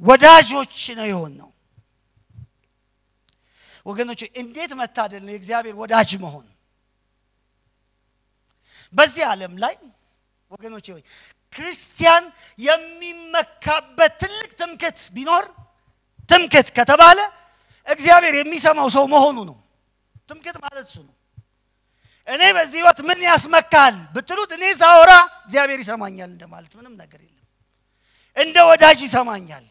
ወዳጆች ነው የሆን ነው። ወገኖች እንዴት መታደል ነው የእግዚአብሔር ወዳጅ መሆን በዚህ ዓለም ላይ ወገኖች ሆይ ክርስቲያን የሚመካበት ትልቅ ትምክት ቢኖር ትምክት ከተባለ እግዚአብሔር የሚሰማው ሰው መሆኑ ነው። ትምክት ማለት እሱ ነው። እኔ በዚህ ህይወት ምን ያስመካል ብትሉት እኔ ሳወራ እግዚአብሔር ይሰማኛል እንደማለት ምንም ነገር የለም። እንደ ወዳጅ ይሰማኛል።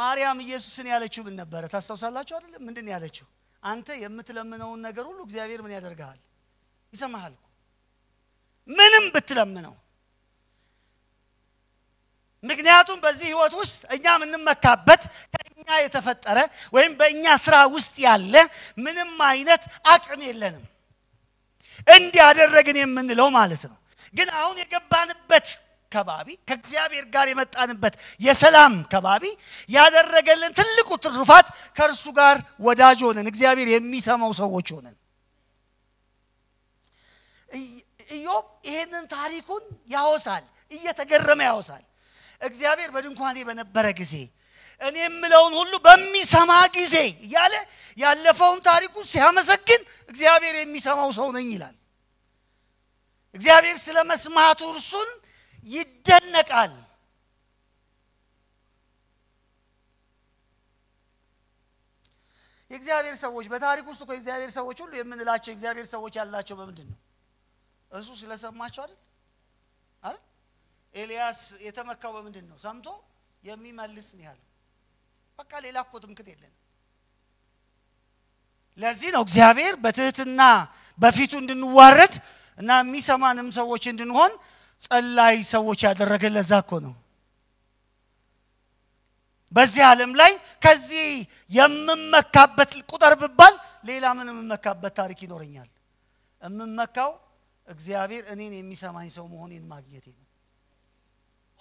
ማርያም ኢየሱስን ያለችው ምን ነበረ ታስታውሳላችሁ አይደለም? ምንድን ያለችው? አንተ የምትለምነውን ነገር ሁሉ እግዚአብሔር ምን ያደርግሃል ይሰማሃል ምንም ብትለምነው ምክንያቱም በዚህ ህይወት ውስጥ እኛ የምንመካበት ከእኛ የተፈጠረ ወይም በእኛ ስራ ውስጥ ያለ ምንም አይነት አቅም የለንም እንዲያደረግን የምንለው ማለት ነው ግን አሁን የገባንበት ከባቢ ከእግዚአብሔር ጋር የመጣንበት የሰላም ከባቢ ያደረገልን ትልቁ ትሩፋት ከእርሱ ጋር ወዳጅ ሆነን እግዚአብሔር የሚሰማው ሰዎች ሆነን ኢዮብ ይሄንን ታሪኩን ያወሳል እየተገረመ ያወሳል እግዚአብሔር በድንኳኔ በነበረ ጊዜ እኔ የምለውን ሁሉ በሚሰማ ጊዜ እያለ ያለፈውን ታሪኩ ሲያመሰግን እግዚአብሔር የሚሰማው ሰው ነኝ ይላል እግዚአብሔር ስለ መስማቱ እርሱን ይደነቃል የእግዚአብሔር ሰዎች በታሪክ ውስጥ እኮ የእግዚአብሔር ሰዎች ሁሉ የምንላቸው የእግዚአብሔር ሰዎች ያላቸው በምንድን ነው እሱ ስለሰማቸው አይደል አይደል ኤልያስ የተመካው በምንድን ነው ሰምቶ የሚመልስ ነው ያለው በቃ ሌላ እኮ ትምክት የለንም ለዚህ ነው እግዚአብሔር በትህትና በፊቱ እንድንዋረድ እና የሚሰማንም ሰዎች እንድንሆን ጸላይ ሰዎች ያደረገ ለዛ እኮ ነው በዚህ ዓለም ላይ ከዚህ የምመካበት ቁጥር ብባል ሌላ ምን የምመካበት ታሪክ ይኖረኛል የምመካው እግዚአብሔር እኔን የሚሰማኝ ሰው መሆኔን ማግኘቴ ነው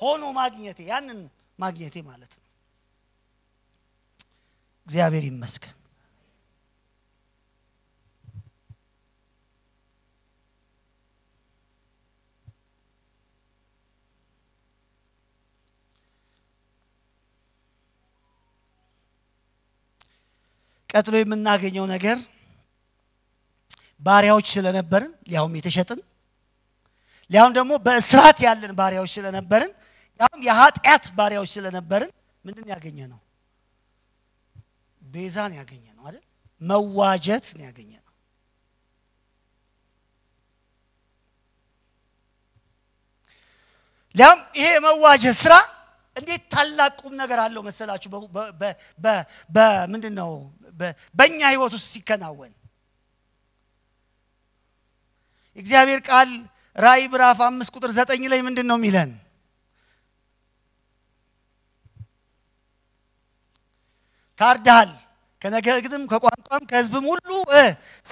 ሆኖ ማግኘቴ ያንን ማግኘቴ ማለት ነው እግዚአብሔር ይመስገን ቀጥሎ የምናገኘው ነገር ባሪያዎች ስለነበርን ሊያውም የተሸጥን ሊያውም ደግሞ በእስራት ያለን ባሪያዎች ስለነበርን ያውም የኃጢአት ባሪያዎች ስለነበርን ምንድን ያገኘ ነው? ቤዛን ያገኘ ነው አይደል? መዋጀት ነው ያገኘ ነው። ሊያውም ይሄ የመዋጀት ስራ እንዴት ታላቅ ቁም ነገር አለው መሰላችሁ? በምንድን ነው በእኛ ህይወት ውስጥ ሲከናወን የእግዚአብሔር ቃል ራእይ ምዕራፍ አምስት ቁጥር ዘጠኝ ላይ ምንድን ነው የሚለን? ታርዳሃል ከነገድም ከቋንቋም ከህዝብም ሁሉ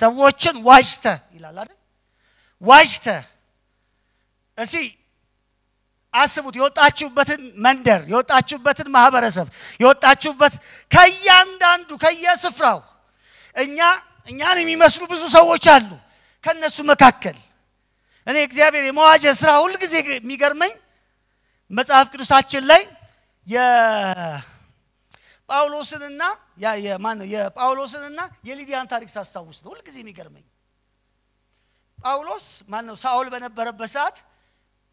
ሰዎችን ዋጅተ ይላል አይደል? ዋጅተ እሲ አስቡት። የወጣችሁበትን መንደር፣ የወጣችሁበትን ማህበረሰብ፣ የወጣችሁበት ከእያንዳንዱ ከየስፍራው እኛ እኛን የሚመስሉ ብዙ ሰዎች አሉ። ከእነሱ መካከል እኔ እግዚአብሔር የመዋጀ ስራ ሁል ጊዜ የሚገርመኝ መጽሐፍ ቅዱሳችን ላይ የጳውሎስንና የጳውሎስንና የሊዲያን ታሪክ ሳስታውስ ነው ሁልጊዜ የሚገርመኝ። ጳውሎስ ማን ነው ሳኦል በነበረበት ሰዓት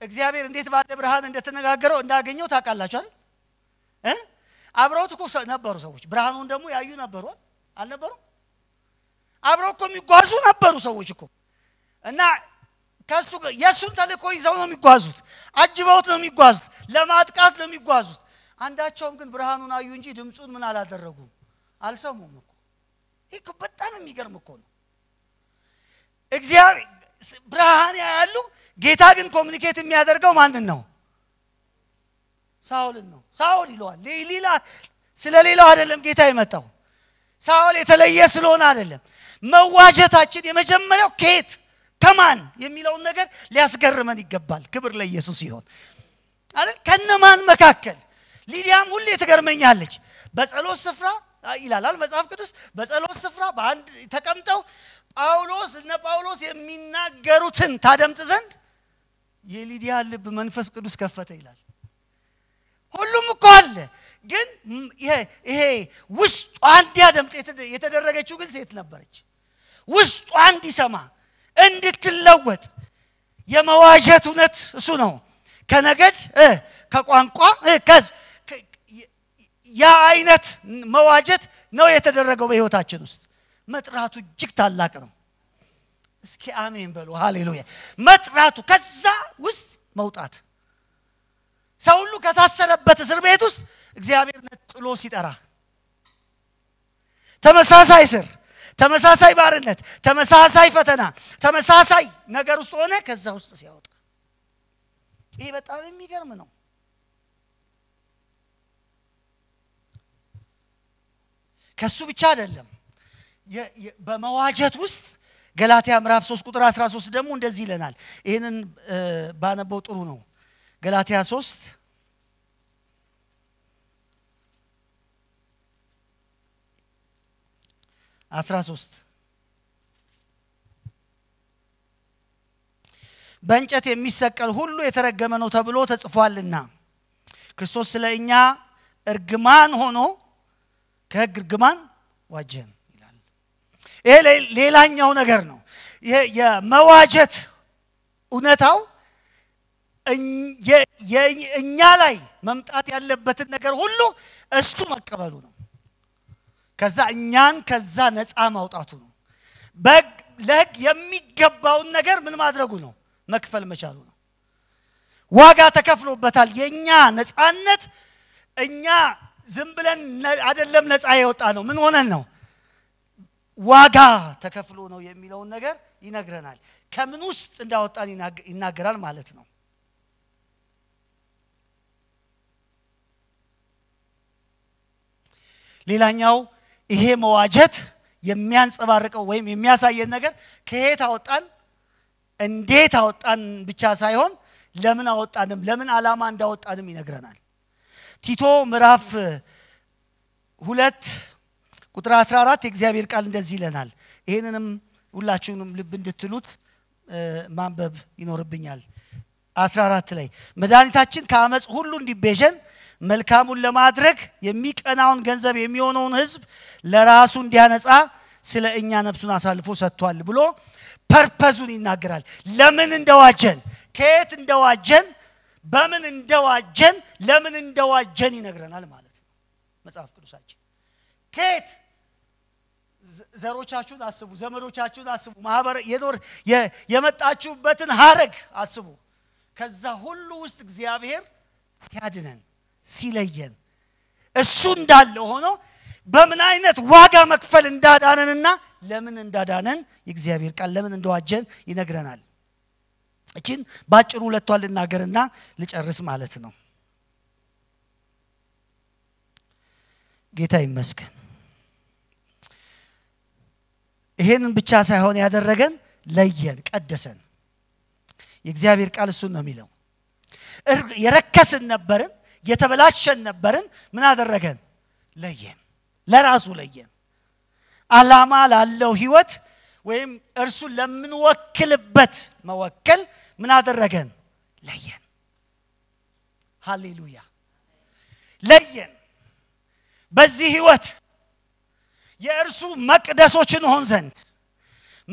እግዚአብሔር እንዴት ባለ ብርሃን እንደተነጋገረው እንዳገኘው ታውቃላችኋል። አብረውት እኮ ነበሩ ሰዎች፣ ብርሃኑን ደግሞ ያዩ ነበሩ አልነበሩም? አብረው እኮ የሚጓዙ ነበሩ ሰዎች እኮ እና ከሱ የእሱን ተልእኮ ይዘው ነው የሚጓዙት። አጅበውት ነው የሚጓዙት። ለማጥቃት ነው የሚጓዙት። አንዳቸውም ግን ብርሃኑን አዩ እንጂ ድምፁን ምን አላደረጉም፣ አልሰሙም እኮ። ይህ በጣም የሚገርም እኮ ነው። እግዚአብሔር ብርሃን ያያሉ፣ ጌታ ግን ኮሚኒኬት የሚያደርገው ማንን ነው? ሳውልን ነው። ሳውል ይለዋል። ሌላ ስለ ሌላው አይደለም ጌታ የመጣው ሳውል የተለየ ስለሆነ አይደለም። መዋጀታችን የመጀመሪያው ኬት ከማን የሚለውን ነገር ሊያስገርመን ይገባል ክብር ለኢየሱስ ይሆን አይደል ከነማን መካከል ሊዲያም ሁሌ ትገርመኛለች በጸሎት ስፍራ ይላላል መጽሐፍ ቅዱስ በጸሎት ስፍራ በአንድ ተቀምጠው ጳውሎስ እነ ጳውሎስ የሚናገሩትን ታደምጥ ዘንድ የሊዲያ ልብ መንፈስ ቅዱስ ከፈተ ይላል ሁሉም እኮ አለ ግን ይሄ ውስጡ አንድ ያደምጥ የተደረገችው ግን ሴት ነበረች ውስጡ አንድ ይሰማ እንድትለወጥ የመዋጀት እውነት እሱ ነው ከነገድ ከቋንቋ ከዝ ያ አይነት መዋጀት ነው የተደረገው በህይወታችን ውስጥ መጥራቱ እጅግ ታላቅ ነው እስኪ አሜን በሉ ሃሌሉያ መጥራቱ ከዛ ውስጥ መውጣት ሰው ሁሉ ከታሰረበት እስር ቤት ውስጥ እግዚአብሔር ነጥሎ ሲጠራ ተመሳሳይ ስር ተመሳሳይ ባርነት፣ ተመሳሳይ ፈተና፣ ተመሳሳይ ነገር ውስጥ ሆነ ከዛ ውስጥ ሲያወጣ ይህ በጣም የሚገርም ነው። ከሱ ብቻ አይደለም። በመዋጀት ውስጥ ገላትያ ምዕራፍ 3 ቁጥር 13 ደግሞ እንደዚህ ይለናል። ይህንን ባነበው ጥሩ ነው። ገላትያ 3 13 በእንጨት የሚሰቀል ሁሉ የተረገመ ነው ተብሎ ተጽፏልና ክርስቶስ ስለ እኛ እርግማን ሆኖ ከህግ እርግማን ዋጀን ይላል። ይሄ ሌላኛው ነገር ነው። የመዋጀት እውነታው እኛ ላይ መምጣት ያለበትን ነገር ሁሉ እሱ መቀበሉ ነው። ከዛ እኛን ከዛ ነፃ ማውጣቱ ነው። በግ ለህግ የሚገባውን ነገር ምን ማድረጉ ነው? መክፈል መቻሉ ነው። ዋጋ ተከፍሎበታል። የእኛ ነፃነት እኛ ዝም ብለን አይደለም ነፃ የወጣ ነው። ምን ሆነን ነው? ዋጋ ተከፍሎ ነው የሚለውን ነገር ይነግረናል። ከምን ውስጥ እንዳወጣን ይናገራል ማለት ነው። ሌላኛው ይሄ መዋጀት የሚያንጸባርቀው ወይም የሚያሳየን ነገር ከየት አወጣን፣ እንዴት አወጣን ብቻ ሳይሆን ለምን አወጣንም፣ ለምን ዓላማ እንዳወጣንም ይነግረናል። ቲቶ ምዕራፍ ሁለት ቁጥር 14 የእግዚአብሔር ቃል እንደዚህ ይለናል። ይህንንም ሁላችሁንም ልብ እንድትሉት ማንበብ ይኖርብኛል። 14 ላይ መድኃኒታችን ከአመፅ ሁሉ እንዲቤዠን መልካሙን ለማድረግ የሚቀናውን ገንዘብ የሚሆነውን ህዝብ ለራሱ እንዲያነጻ ስለ እኛ ነፍሱን አሳልፎ ሰጥቷል ብሎ ፐርፐዙን ይናገራል። ለምን እንደዋጀን፣ ከየት እንደዋጀን፣ በምን እንደዋጀን፣ ለምን እንደዋጀን ይነግረናል ማለት ነው መጽሐፍ ቅዱሳችን። ከየት ዘሮቻችሁን አስቡ፣ ዘመዶቻችሁን አስቡ፣ ማህበር የኖር የመጣችሁበትን ሀረግ አስቡ። ከዛ ሁሉ ውስጥ እግዚአብሔር ሲያድነን ሲለየን እሱ እንዳለ ሆኖ በምን አይነት ዋጋ መክፈል እንዳዳነንና ለምን እንዳዳነን የእግዚአብሔር ቃል ለምን እንደዋጀን ይነግረናል። እችን በአጭሩ ሁለቷን ልናገርና ልጨርስ ማለት ነው። ጌታ ይመስገን። ይሄንን ብቻ ሳይሆን ያደረገን ለየን፣ ቀደሰን። የእግዚአብሔር ቃል እሱን ነው የሚለው። የረከስን ነበርን፣ የተበላሸን ነበርን ምን አደረገን ለየን ለራሱ ለየን አላማ ላለው ህይወት ወይም እርሱን ለምንወክልበት መወከል ምን አደረገን ለየን ሃሌሉያ ለየን በዚህ ህይወት የእርሱ መቅደሶች እንሆን ዘንድ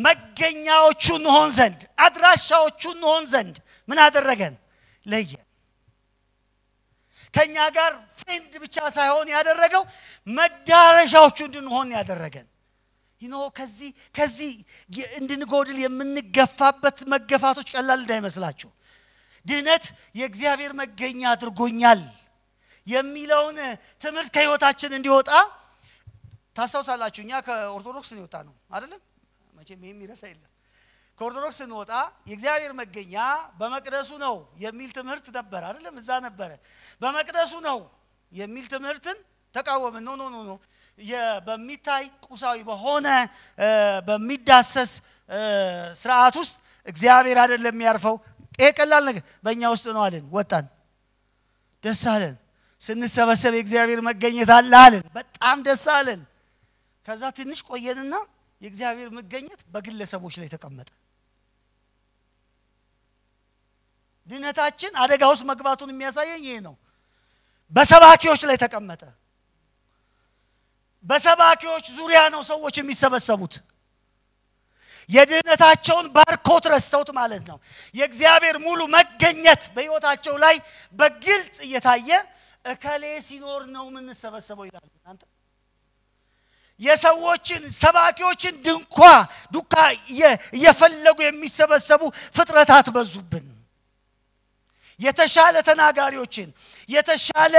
መገኛዎቹ እንሆን ዘንድ አድራሻዎቹ እንሆን ዘንድ ምን አደረገን ለየ ከኛ ጋር ፍሬንድ ብቻ ሳይሆን ያደረገው መዳረሻዎቹ እንድንሆን ያደረገን ይኖ ከዚህ ከዚህ እንድንጎድል የምንገፋበት መገፋቶች ቀላል እንዳይመስላችሁ ድህነት የእግዚአብሔር መገኛ አድርጎኛል የሚለውን ትምህርት ከህይወታችን እንዲወጣ ታስታውሳላችሁ እኛ ከኦርቶዶክስ ነው ይወጣ ነው አደለም መቼም ይህም ይረሳ የለም ከኦርቶዶክስ ስንወጣ የእግዚአብሔር መገኛ በመቅደሱ ነው የሚል ትምህርት ነበር፣ አይደለም? እዛ ነበረ። በመቅደሱ ነው የሚል ትምህርትን ተቃወምን። ኖ ኖ ኖ ኖ በሚታይ ቁሳዊ በሆነ በሚዳሰስ ስርዓት ውስጥ እግዚአብሔር አይደለም የሚያርፈው። ይሄ ቀላል ነገር በእኛ ውስጥ ነው አለን። ወጣን፣ ደስ አለን። ስንሰበሰብ የእግዚአብሔር መገኘት አለ አለን። በጣም ደስ አለን። ከዛ ትንሽ ቆየንና የእግዚአብሔር መገኘት በግለሰቦች ላይ ተቀመጠ። ድነታችን አደጋ ውስጥ መግባቱን የሚያሳየኝ ይሄ ነው። በሰባኪዎች ላይ ተቀመጠ። በሰባኪዎች ዙሪያ ነው ሰዎች የሚሰበሰቡት። የድህነታቸውን ባርኮት ረስተውት ማለት ነው። የእግዚአብሔር ሙሉ መገኘት በሕይወታቸው ላይ በግልጽ እየታየ እከሌ ሲኖር ነው የምንሰበሰበው ይላሉ። እናንተ የሰዎችን ሰባኪዎችን ድንኳ ዱካ እየፈለጉ የሚሰበሰቡ ፍጥረታት በዙብን። የተሻለ ተናጋሪዎችን፣ የተሻለ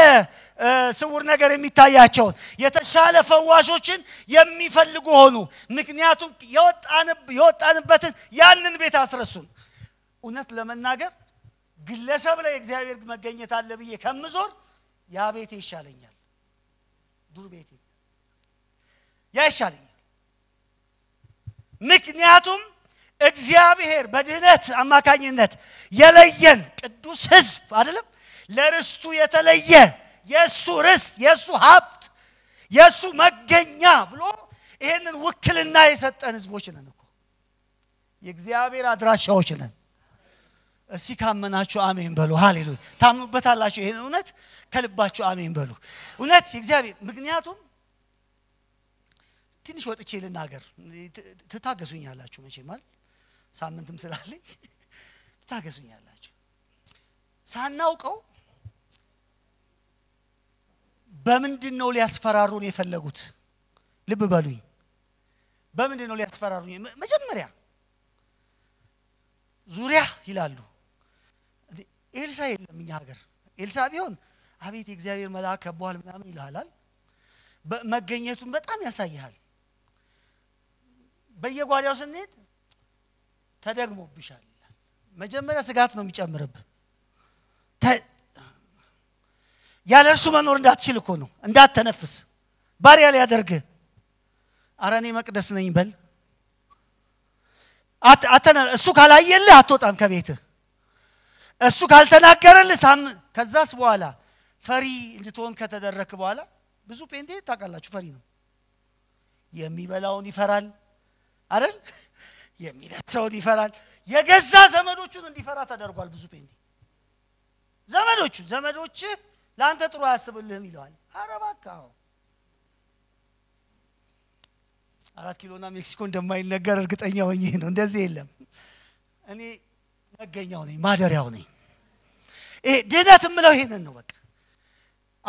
ስውር ነገር የሚታያቸውን፣ የተሻለ ፈዋሾችን የሚፈልጉ ሆኑ። ምክንያቱም የወጣንበትን ያንን ቤት አስረሱን። እውነት ለመናገር ግለሰብ ላይ እግዚአብሔር መገኘት አለ ብዬ ከምዞር ያ ቤቴ ይሻለኛል። ዱር ቤቴ ያ ይሻለኛል። ምክንያቱም እግዚአብሔር በድህነት አማካኝነት የለየን ቅዱስ ህዝብ አይደለም ለርስቱ የተለየ የእሱ ርስት የእሱ ሀብት የእሱ መገኛ ብሎ ይህንን ውክልና የሰጠን ህዝቦች ነን እኮ የእግዚአብሔር አድራሻዎች ነን እስቲ ካመናችሁ አሜን በሉ ሃሌሉያ ታምኑበታላችሁ ይህን እውነት ከልባችሁ አሜን በሉ እውነት የእግዚአብሔር ምክንያቱም ትንሽ ወጥቼ ልናገር ትታገሱኛላችሁ መቼ ማለት ሳምንትም ስላለኝ ታገሱኛላችሁ። ሳናውቀው በምንድን ነው ሊያስፈራሩን የፈለጉት? ልብ በሉኝ። በምንድን ነው ሊያስፈራሩ መጀመሪያ ዙሪያ ይላሉ። ኤልሳ የለም እኛ ሀገር። ኤልሳ ቢሆን አቤት የእግዚአብሔር መልአክ ከቧል ምናምን ይልሃላል። መገኘቱን በጣም ያሳይሃል። በየጓዳው ስንሄድ ተደግሞብሻል። መጀመሪያ ስጋት ነው የሚጨምርብህ። ያለ እርሱ መኖር እንዳትችል እኮ ነው፣ እንዳትተነፍስ ባሪያ ሊያደርግህ። አረ እኔ መቅደስ ነኝ በል። እሱ ካላየልህ አትወጣም ከቤትህ። እሱ ካልተናገረልህ ሳም ከዛስ በኋላ ፈሪ እንድትሆን ከተደረክ በኋላ ብዙ ጴንጤ ታውቃላችሁ፣ ፈሪ ነው። የሚበላውን ይፈራል አይደል? የሚለብሰውን ይፈራል። የገዛ ዘመዶቹን እንዲፈራ ተደርጓል። ብዙ ጴንጤ ዘመዶቹ ዘመዶች ለአንተ ጥሩ አያስብልህም ይለዋል። ኧረ እባክህ አራት ኪሎና ሜክሲኮ እንደማይነገር እርግጠኛ ሆኜ ነው። እንደዚህ የለም። እኔ መገኛው ነኝ፣ ማደሪያው ነኝ። ይሄ ድህነት የምለው ይሄንን ነው። በቃ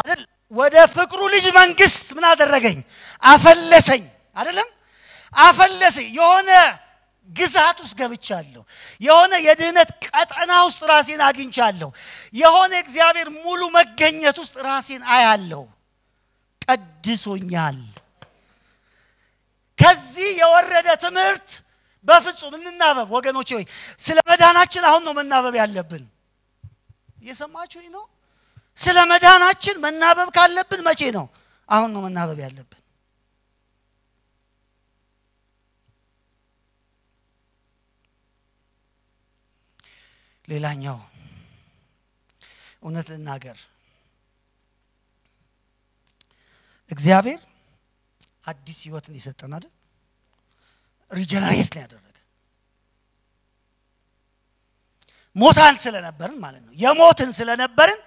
አይደል? ወደ ፍቅሩ ልጅ መንግስት ምን አደረገኝ? አፈለሰኝ። አይደለም አፈለሰኝ የሆነ ግዛት ውስጥ ገብቻለሁ። የሆነ የድህነት ቀጠና ውስጥ ራሴን አግኝቻለሁ። የሆነ እግዚአብሔር ሙሉ መገኘት ውስጥ ራሴን አያለሁ። ቀድሶኛል። ከዚህ የወረደ ትምህርት በፍጹም እንናበብ ወገኖች ወይ ስለ መዳናችን አሁን ነው መናበብ ያለብን። እየሰማችሁ ነው? ስለ መዳናችን መናበብ ካለብን መቼ ነው? አሁን ነው መናበብ ያለብን። ሌላኛው እውነት ልናገር እግዚአብሔር አዲስ ህይወትን የሰጠን አይደል ሪጀነሬት ነው ያደረገ ሞታን ስለነበርን ማለት ነው የሞትን ስለነበርን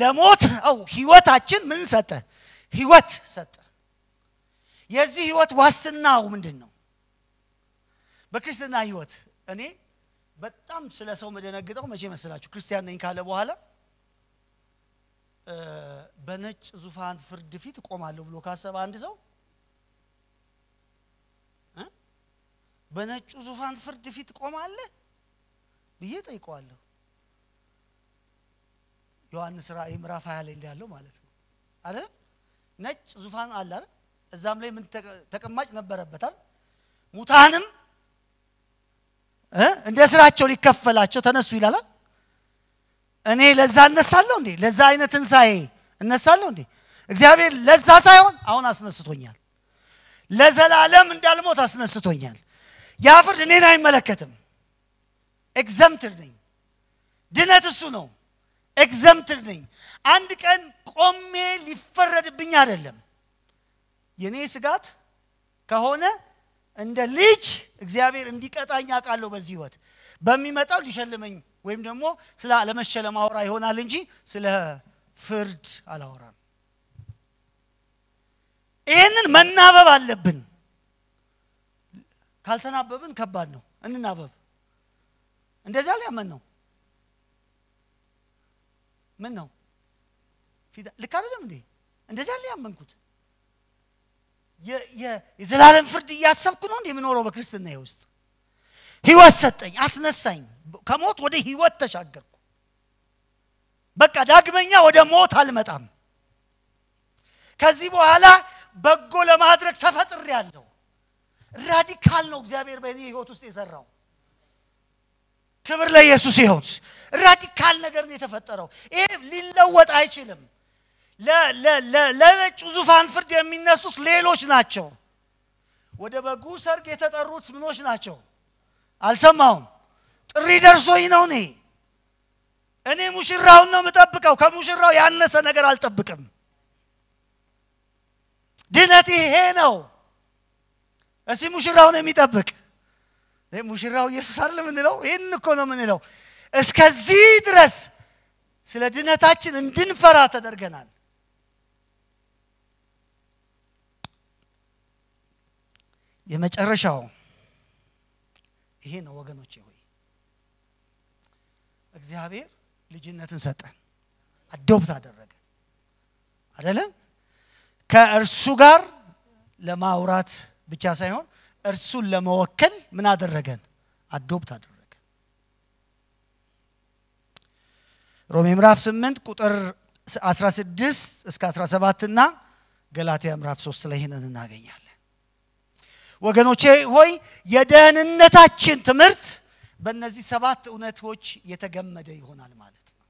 ለሞት ው ህይወታችን ምን ሰጠ ህይወት ሰጠ የዚህ ህይወት ዋስትናው ምንድን ነው በክርስትና ህይወት እኔ በጣም ስለ ሰው መደነግጠው መቼ መስላችሁ ክርስቲያን ነኝ ካለ በኋላ በነጭ ዙፋን ፍርድ ፊት እቆማለሁ ብሎ ካሰበ አንድ ሰው በነጩ ዙፋን ፍርድ ፊት ቆማለህ ብዬ ጠይቀዋለሁ። ዮሐንስ ራእይ ምዕራፍ ሀያ ላይ እንዳለው ማለት ነው አለ ነጭ ዙፋን አለ እዛም ላይ ምን ተቀማጭ ነበረበታል ሙታንም እንደ ስራቸው ሊከፈላቸው ተነሱ ይላል እኔ ለዛ እነሳለሁ እንዴ? ለዛ አይነት ትንሣኤ እነሳለሁ እንዴ? እግዚአብሔር ለዛ ሳይሆን አሁን አስነስቶኛል። ለዘላለም እንዳልሞት አስነስቶኛል። ያ ፍርድ እኔን አይመለከትም። ኤግዘምትድ ነኝ። ድነት እሱ ነው። ኤግዘምትድ ነኝ። አንድ ቀን ቆሜ ሊፈረድብኝ አይደለም። የእኔ ስጋት ከሆነ እንደ ልጅ እግዚአብሔር እንዲቀጣኝ አውቃለሁ። በዚህ ህይወት በሚመጣው ሊሸልመኝ ወይም ደግሞ ስለ አለመሸለም አወራ ይሆናል እንጂ ስለ ፍርድ አላወራም። ይህንን መናበብ አለብን። ካልተናበብን ከባድ ነው። እንናበብ። እንደዚያ ሊያመን ነው። ምን ነው ልክ አደለም እንዴ? እንደዚያ ሊያመንኩት የዘላለም ፍርድ እያሰብኩ ነው የምኖረው በክርስትና ውስጥ ህይወት ሰጠኝ አስነሳኝ ከሞት ወደ ህይወት ተሻገርኩ በቃ ዳግመኛ ወደ ሞት አልመጣም ከዚህ በኋላ በጎ ለማድረግ ተፈጥር ያለው ራዲካል ነው እግዚአብሔር በእኔ ህይወት ውስጥ የሰራው ክብር ለኢየሱስ ይሆን ራዲካል ነገር ነው የተፈጠረው ይሄ ሊለወጥ አይችልም ለነጩ ዙፋን ፍርድ የሚነሱት ሌሎች ናቸው። ወደ በጉ ሰርግ የተጠሩት ምኖች ናቸው። አልሰማሁም። ጥሪ ደርሶኝ ነው እኔ እኔ ሙሽራውን ነው የምጠብቀው። ከሙሽራው ያነሰ ነገር አልጠብቅም። ድነት ይሄ ነው። እሲ ሙሽራውን የሚጠብቅ ሙሽራው ኢየሱስ አይደል ምንለው ይህን እኮ ነው የምንለው። እስከዚህ ድረስ ስለ ድነታችን እንድንፈራ ተደርገናል። የመጨረሻው ይሄ ነው ወገኖቼ ሆይ እግዚአብሔር ልጅነትን ሰጠን አዶፕት አደረገ አደለም ከእርሱ ጋር ለማውራት ብቻ ሳይሆን እርሱን ለመወከል ምን አደረገን አዶፕት አደረገ ሮሜ ምዕራፍ 8 ቁጥር 16 እስከ 17 እና ገላትያ ምዕራፍ 3 ላይ ይህንን እናገኛለን ወገኖቼ ሆይ የደህንነታችን ትምህርት በእነዚህ ሰባት እውነቶች የተገመደ ይሆናል ማለት ነው።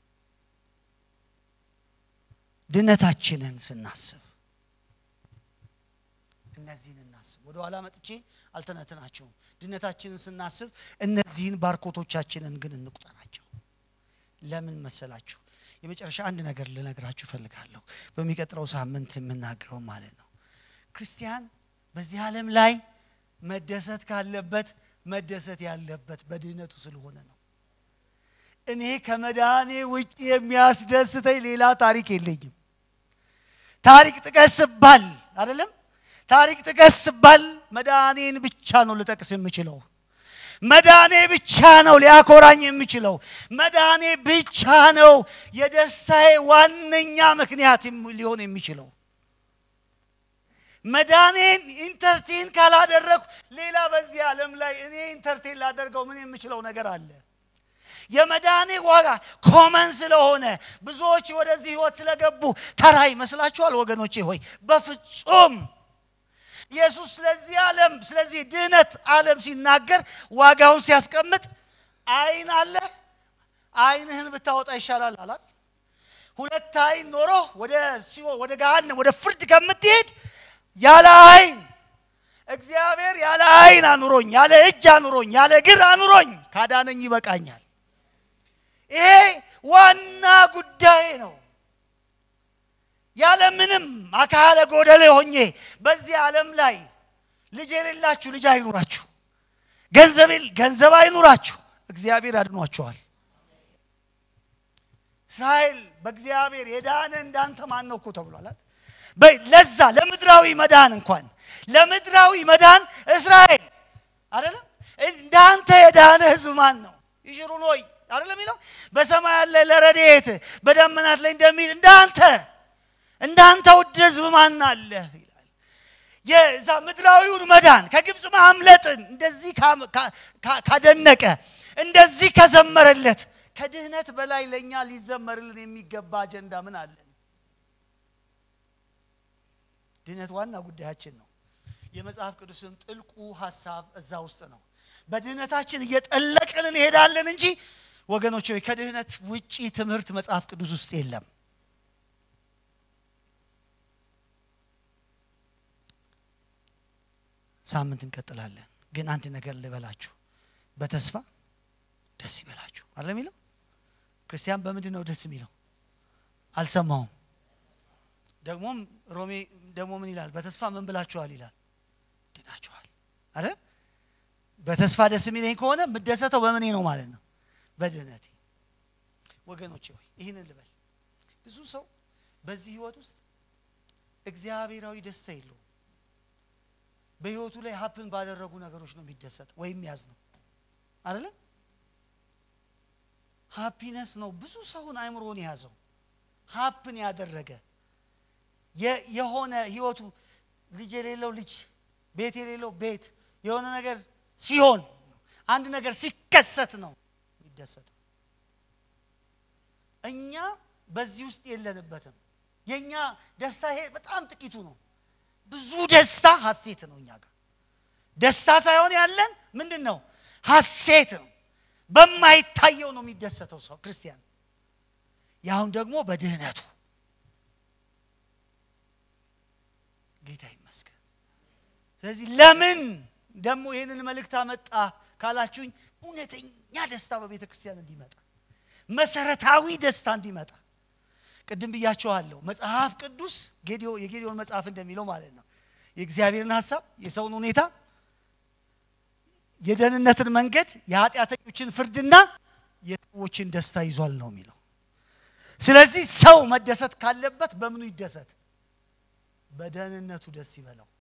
ድነታችንን ስናስብ እነዚህን እናስብ። ወደ ኋላ መጥቼ አልተነትናቸውም። ድነታችንን ስናስብ እነዚህን ባርኮቶቻችንን ግን እንቁጠራቸው። ለምን መሰላችሁ? የመጨረሻ አንድ ነገር ልነግራችሁ ፈልጋለሁ በሚቀጥለው ሳምንት የምናገረው ማለት ነው። ክርስቲያን በዚህ ዓለም ላይ መደሰት ካለበት መደሰት ያለበት በድህነቱ ስለሆነ ነው። እኔ ከመድኃኔ ውጭ የሚያስደስተኝ ሌላ ታሪክ የለኝም። ታሪክ ጥቀስ ስባል አይደለም፣ ታሪክ ጥቀስ ስባል መድኃኔን ብቻ ነው ልጠቅስ የምችለው። መድኃኔ ብቻ ነው ሊያኮራኝ የምችለው። መድኃኔ ብቻ ነው የደስታዬ ዋነኛ ምክንያት ሊሆን የሚችለው። መዳኔን ኢንተርቴን ካላደረግኩ ሌላ በዚህ ዓለም ላይ እኔ ኢንተርቴን ላደርገው ምን የምችለው ነገር አለ? የመዳኔ ዋጋ ኮመን ስለሆነ ብዙዎች ወደዚህ ህይወት ስለገቡ ተራ ይመስላችኋል? ወገኖቼ ሆይ በፍጹም ኢየሱስ ስለዚህ ዓለም ስለዚህ ድህነት ዓለም ሲናገር ዋጋውን ሲያስቀምጥ አይን አለ አይንህን ብታወጣ ይሻላል አላል። ሁለት አይን ኖሮ ወደ ወደ ገሃነም ወደ ፍርድ ከምትሄድ ያለ አይን እግዚአብሔር ያለ አይን አኑሮኝ፣ ያለ እጅ አኑሮኝ፣ ያለ እግር አኑሮኝ ካዳነኝ ይበቃኛል። ይሄ ዋና ጉዳይ ነው። ያለ ምንም አካለ ጎደል ሆኜ በዚህ ዓለም ላይ ልጅ የሌላችሁ ልጅ አይኑራችሁ፣ ገንዘብ ገንዘብ አይኑራችሁ፣ እግዚአብሔር አድኗችኋል። እስራኤል በእግዚአብሔር የዳነ እንዳንተ ማን ነው እኮ ተብሏል። ለዛ ለምድራዊ መዳን እንኳን ለምድራዊ መዳን እስራኤል አይደለም እንዳንተ የዳነ ህዝብ ማን ነው ይሽሩን ወይ አይደለም የሚለው በሰማይ ያለ ለረዴት በደመናት ላይ እንደሚል እንዳንተ እንዳንተ ውድ ህዝብ ማን አለ ይላል የዛ ምድራዊውን መዳን ከግብፅ ማምለጥን እንደዚህ ካደነቀ እንደዚህ ከዘመረለት ከድህነት በላይ ለእኛ ሊዘመርልን የሚገባ አጀንዳ ምን አለን ድነት ዋና ጉዳያችን ነው። የመጽሐፍ ቅዱስም ጥልቁ ሀሳብ እዛ ውስጥ ነው። በድህነታችን እየጠለቅን እንሄዳለን እንጂ ወገኖች ወይ ከድህነት ውጪ ትምህርት መጽሐፍ ቅዱስ ውስጥ የለም። ሳምንት እንቀጥላለን። ግን አንድ ነገር ልበላችሁ፣ በተስፋ ደስ ይበላችሁ አለ የሚለው ክርስቲያን በምንድን ነው ደስ የሚለው? አልሰማውም። ደግሞም ሮሜ ደግሞ ምን ይላል በተስፋ ምን ብላችኋል ይላል ድናችኋል አለ በተስፋ ደስ የሚለኝ ከሆነ የምደሰተው በምኔ ነው ማለት ነው በድነቴ ወገኖቼ ሆይ ይህንን ልበል ብዙ ሰው በዚህ ህይወት ውስጥ እግዚአብሔራዊ ደስታ የለውም በህይወቱ ላይ ሀፕን ባደረጉ ነገሮች ነው የሚደሰት ወይም ያዝ ነው አይደለም ሀፒነስ ነው ብዙ ሰውን አይምሮን የያዘው ሀፕን ያደረገ የሆነ ህይወቱ ልጅ የሌለው ልጅ ቤት የሌለው ቤት የሆነ ነገር ሲሆን አንድ ነገር ሲከሰት ነው የሚደሰተው እኛ በዚህ ውስጥ የለንበትም የእኛ ደስታ ይሄ በጣም ጥቂቱ ነው ብዙ ደስታ ሀሴት ነው እኛ ጋር ደስታ ሳይሆን ያለን ምንድን ነው ሀሴት ነው በማይታየው ነው የሚደሰተው ሰው ክርስቲያን ያሁን ደግሞ በድህነቱ ጌታ ይመስገን። ስለዚህ ለምን ደግሞ ይህንን መልእክት አመጣ ካላችሁኝ፣ እውነተኛ ደስታ በቤተ ክርስቲያን እንዲመጣ መሰረታዊ ደስታ እንዲመጣ ቅድም ብያቸኋለሁ መጽሐፍ ቅዱስ የጌዲዮን መጽሐፍ እንደሚለው ማለት ነው የእግዚአብሔርን ሀሳብ፣ የሰውን ሁኔታ፣ የደህንነትን መንገድ፣ የኃጢአተኞችን ፍርድና የሰዎችን ደስታ ይዟል ነው የሚለው። ስለዚህ ሰው መደሰት ካለበት በምኑ ይደሰት? بدانا نتو بلو